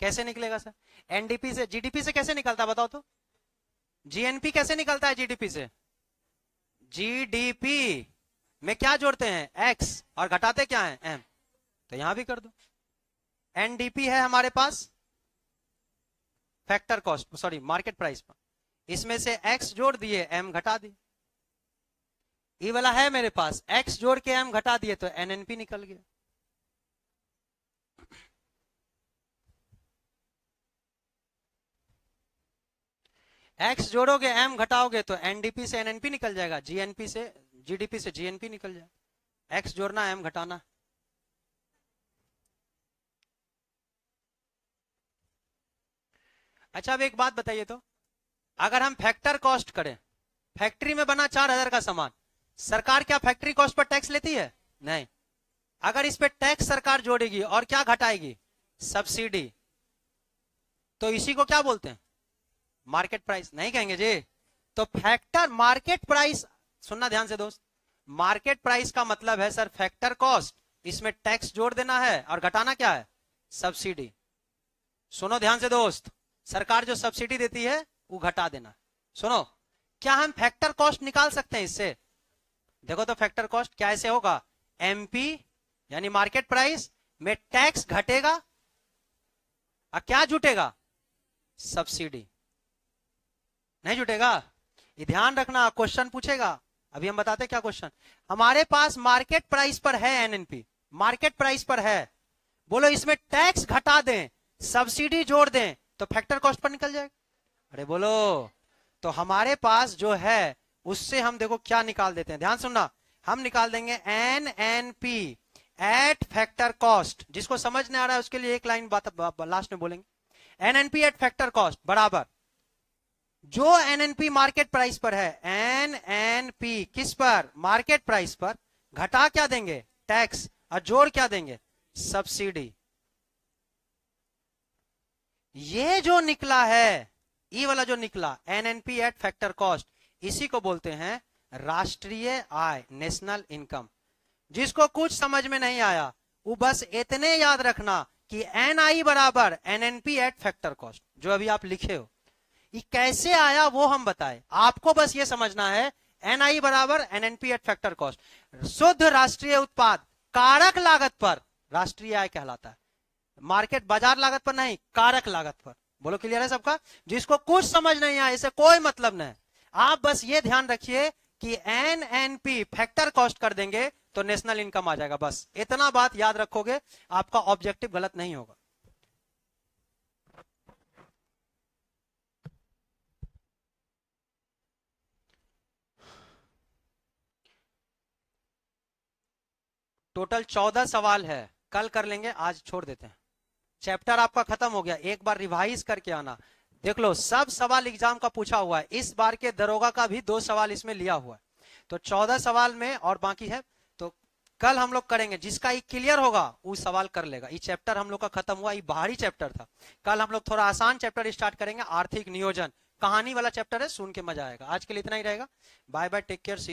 कैसे निकलेगा सर एनडीपी से जीडीपी से कैसे निकलता है बताओ तो जीएनपी कैसे निकलता है जीडीपी से जीडीपी में क्या जोड़ते हैं एक्स और घटाते क्या है एम तो यहां भी कर दो एनडीपी है हमारे पास factor cost sorry market price पर इसमें से एक्स जोड़ दिए एम घटा दिए ये e वाला है मेरे पास एक्स जोड़ के एम घटा दिए तो एनएनपी निकल गया एक्स जोड़ोगे एम घटाओगे तो एनडीपी से एनएनपी निकल जाएगा जीएनपी से जीडीपी से जीएनपी निकल जाएगा एक्स जोड़ना एम घटाना अच्छा अब एक बात बताइए तो अगर हम फैक्टर कॉस्ट करें फैक्ट्री में बना चार हजार का सामान सरकार क्या फैक्ट्री कॉस्ट पर टैक्स लेती है नहीं अगर इस पर टैक्स सरकार जोड़ेगी और क्या घटाएगी सब्सिडी तो इसी को क्या बोलते हैं मार्केट प्राइस नहीं कहेंगे जी तो फैक्टर मार्केट प्राइस सुनना ध्यान से दोस्त मार्केट प्राइस का मतलब है सर फैक्टर कॉस्ट इसमें टैक्स जोड़ देना है और घटाना क्या है सब्सिडी सुनो ध्यान से दोस्त सरकार जो सब्सिडी देती है वो घटा देना सुनो क्या हम फैक्टर कॉस्ट निकाल सकते हैं इससे देखो तो फैक्टर कॉस्ट क्या ऐसे होगा एमपी यानी मार्केट प्राइस में टैक्स घटेगा और क्या जुटेगा सब्सिडी नहीं जुटेगा ये ध्यान रखना क्वेश्चन पूछेगा अभी हम बताते क्या क्वेश्चन हमारे पास मार्केट प्राइस पर है एनएनपी मार्केट प्राइस पर है बोलो इसमें टैक्स घटा दें सब्सिडी जोड़ दें तो फैक्टर कॉस्ट पर निकल जाएगा अरे बोलो तो हमारे पास जो है उससे हम देखो क्या निकाल देते हैं ध्यान सुनना हम निकाल देंगे N N P at factor cost जिसको समझ नहीं आ रहा है उसके लिए एक लाइन बात लास्ट में बोलेंगे N N P at factor cost बराबर जो N N P market price पर है एन एन पी किस पर मार्केट प्राइस पर घटा क्या देंगे टैक्स और जोड़ क्या देंगे सब्सिडी ये जो निकला है ई वाला जो निकला एनएनपी एट फैक्टर कॉस्ट इसी को बोलते हैं राष्ट्रीय आय नेशनल इनकम जिसको कुछ समझ में नहीं आया वो बस इतने याद रखना कि एन आई बराबर N N P at factor cost जो अभी आप लिखे हो ये कैसे आया वो हम बताए आपको बस ये समझना है एन आई बराबर N N P at factor cost शुद्ध राष्ट्रीय उत्पाद कारक लागत पर राष्ट्रीय आय कहलाता है मार्केट बाजार लागत पर नहीं कारक लागत पर बोलो क्लियर है सबका जिसको कुछ समझ नहीं आया इसे कोई मतलब नहीं आप बस ये ध्यान रखिए कि N N P factor cost कर देंगे तो नेशनल इनकम आ जाएगा बस इतना बात याद रखोगे आपका ऑब्जेक्टिव गलत नहीं होगा टोटल चौदह सवाल है कल कर लेंगे आज छोड़ देते हैं चैप्टर आपका खत्म हो गया एक बार रिवाइज करके आना देख लो सब सवाल एग्जाम का पूछा हुआ है इस बार के दरोगा का भी दो सवाल इसमें लिया हुआ है तो चौदह सवाल में और बाकी है तो कल हम लोग करेंगे जिसका ये क्लियर होगा वो सवाल कर लेगा ये चैप्टर हम लोग का खत्म हुआ ये बाहरी चैप्टर था कल हम लोग थोड़ा आसान चैप्टर स्टार्ट करेंगे आर्थिक नियोजन कहानी वाला चैप्टर है सुन के मजा आएगा आज के लिए इतना ही रहेगा बाय बाय टेक केयर सी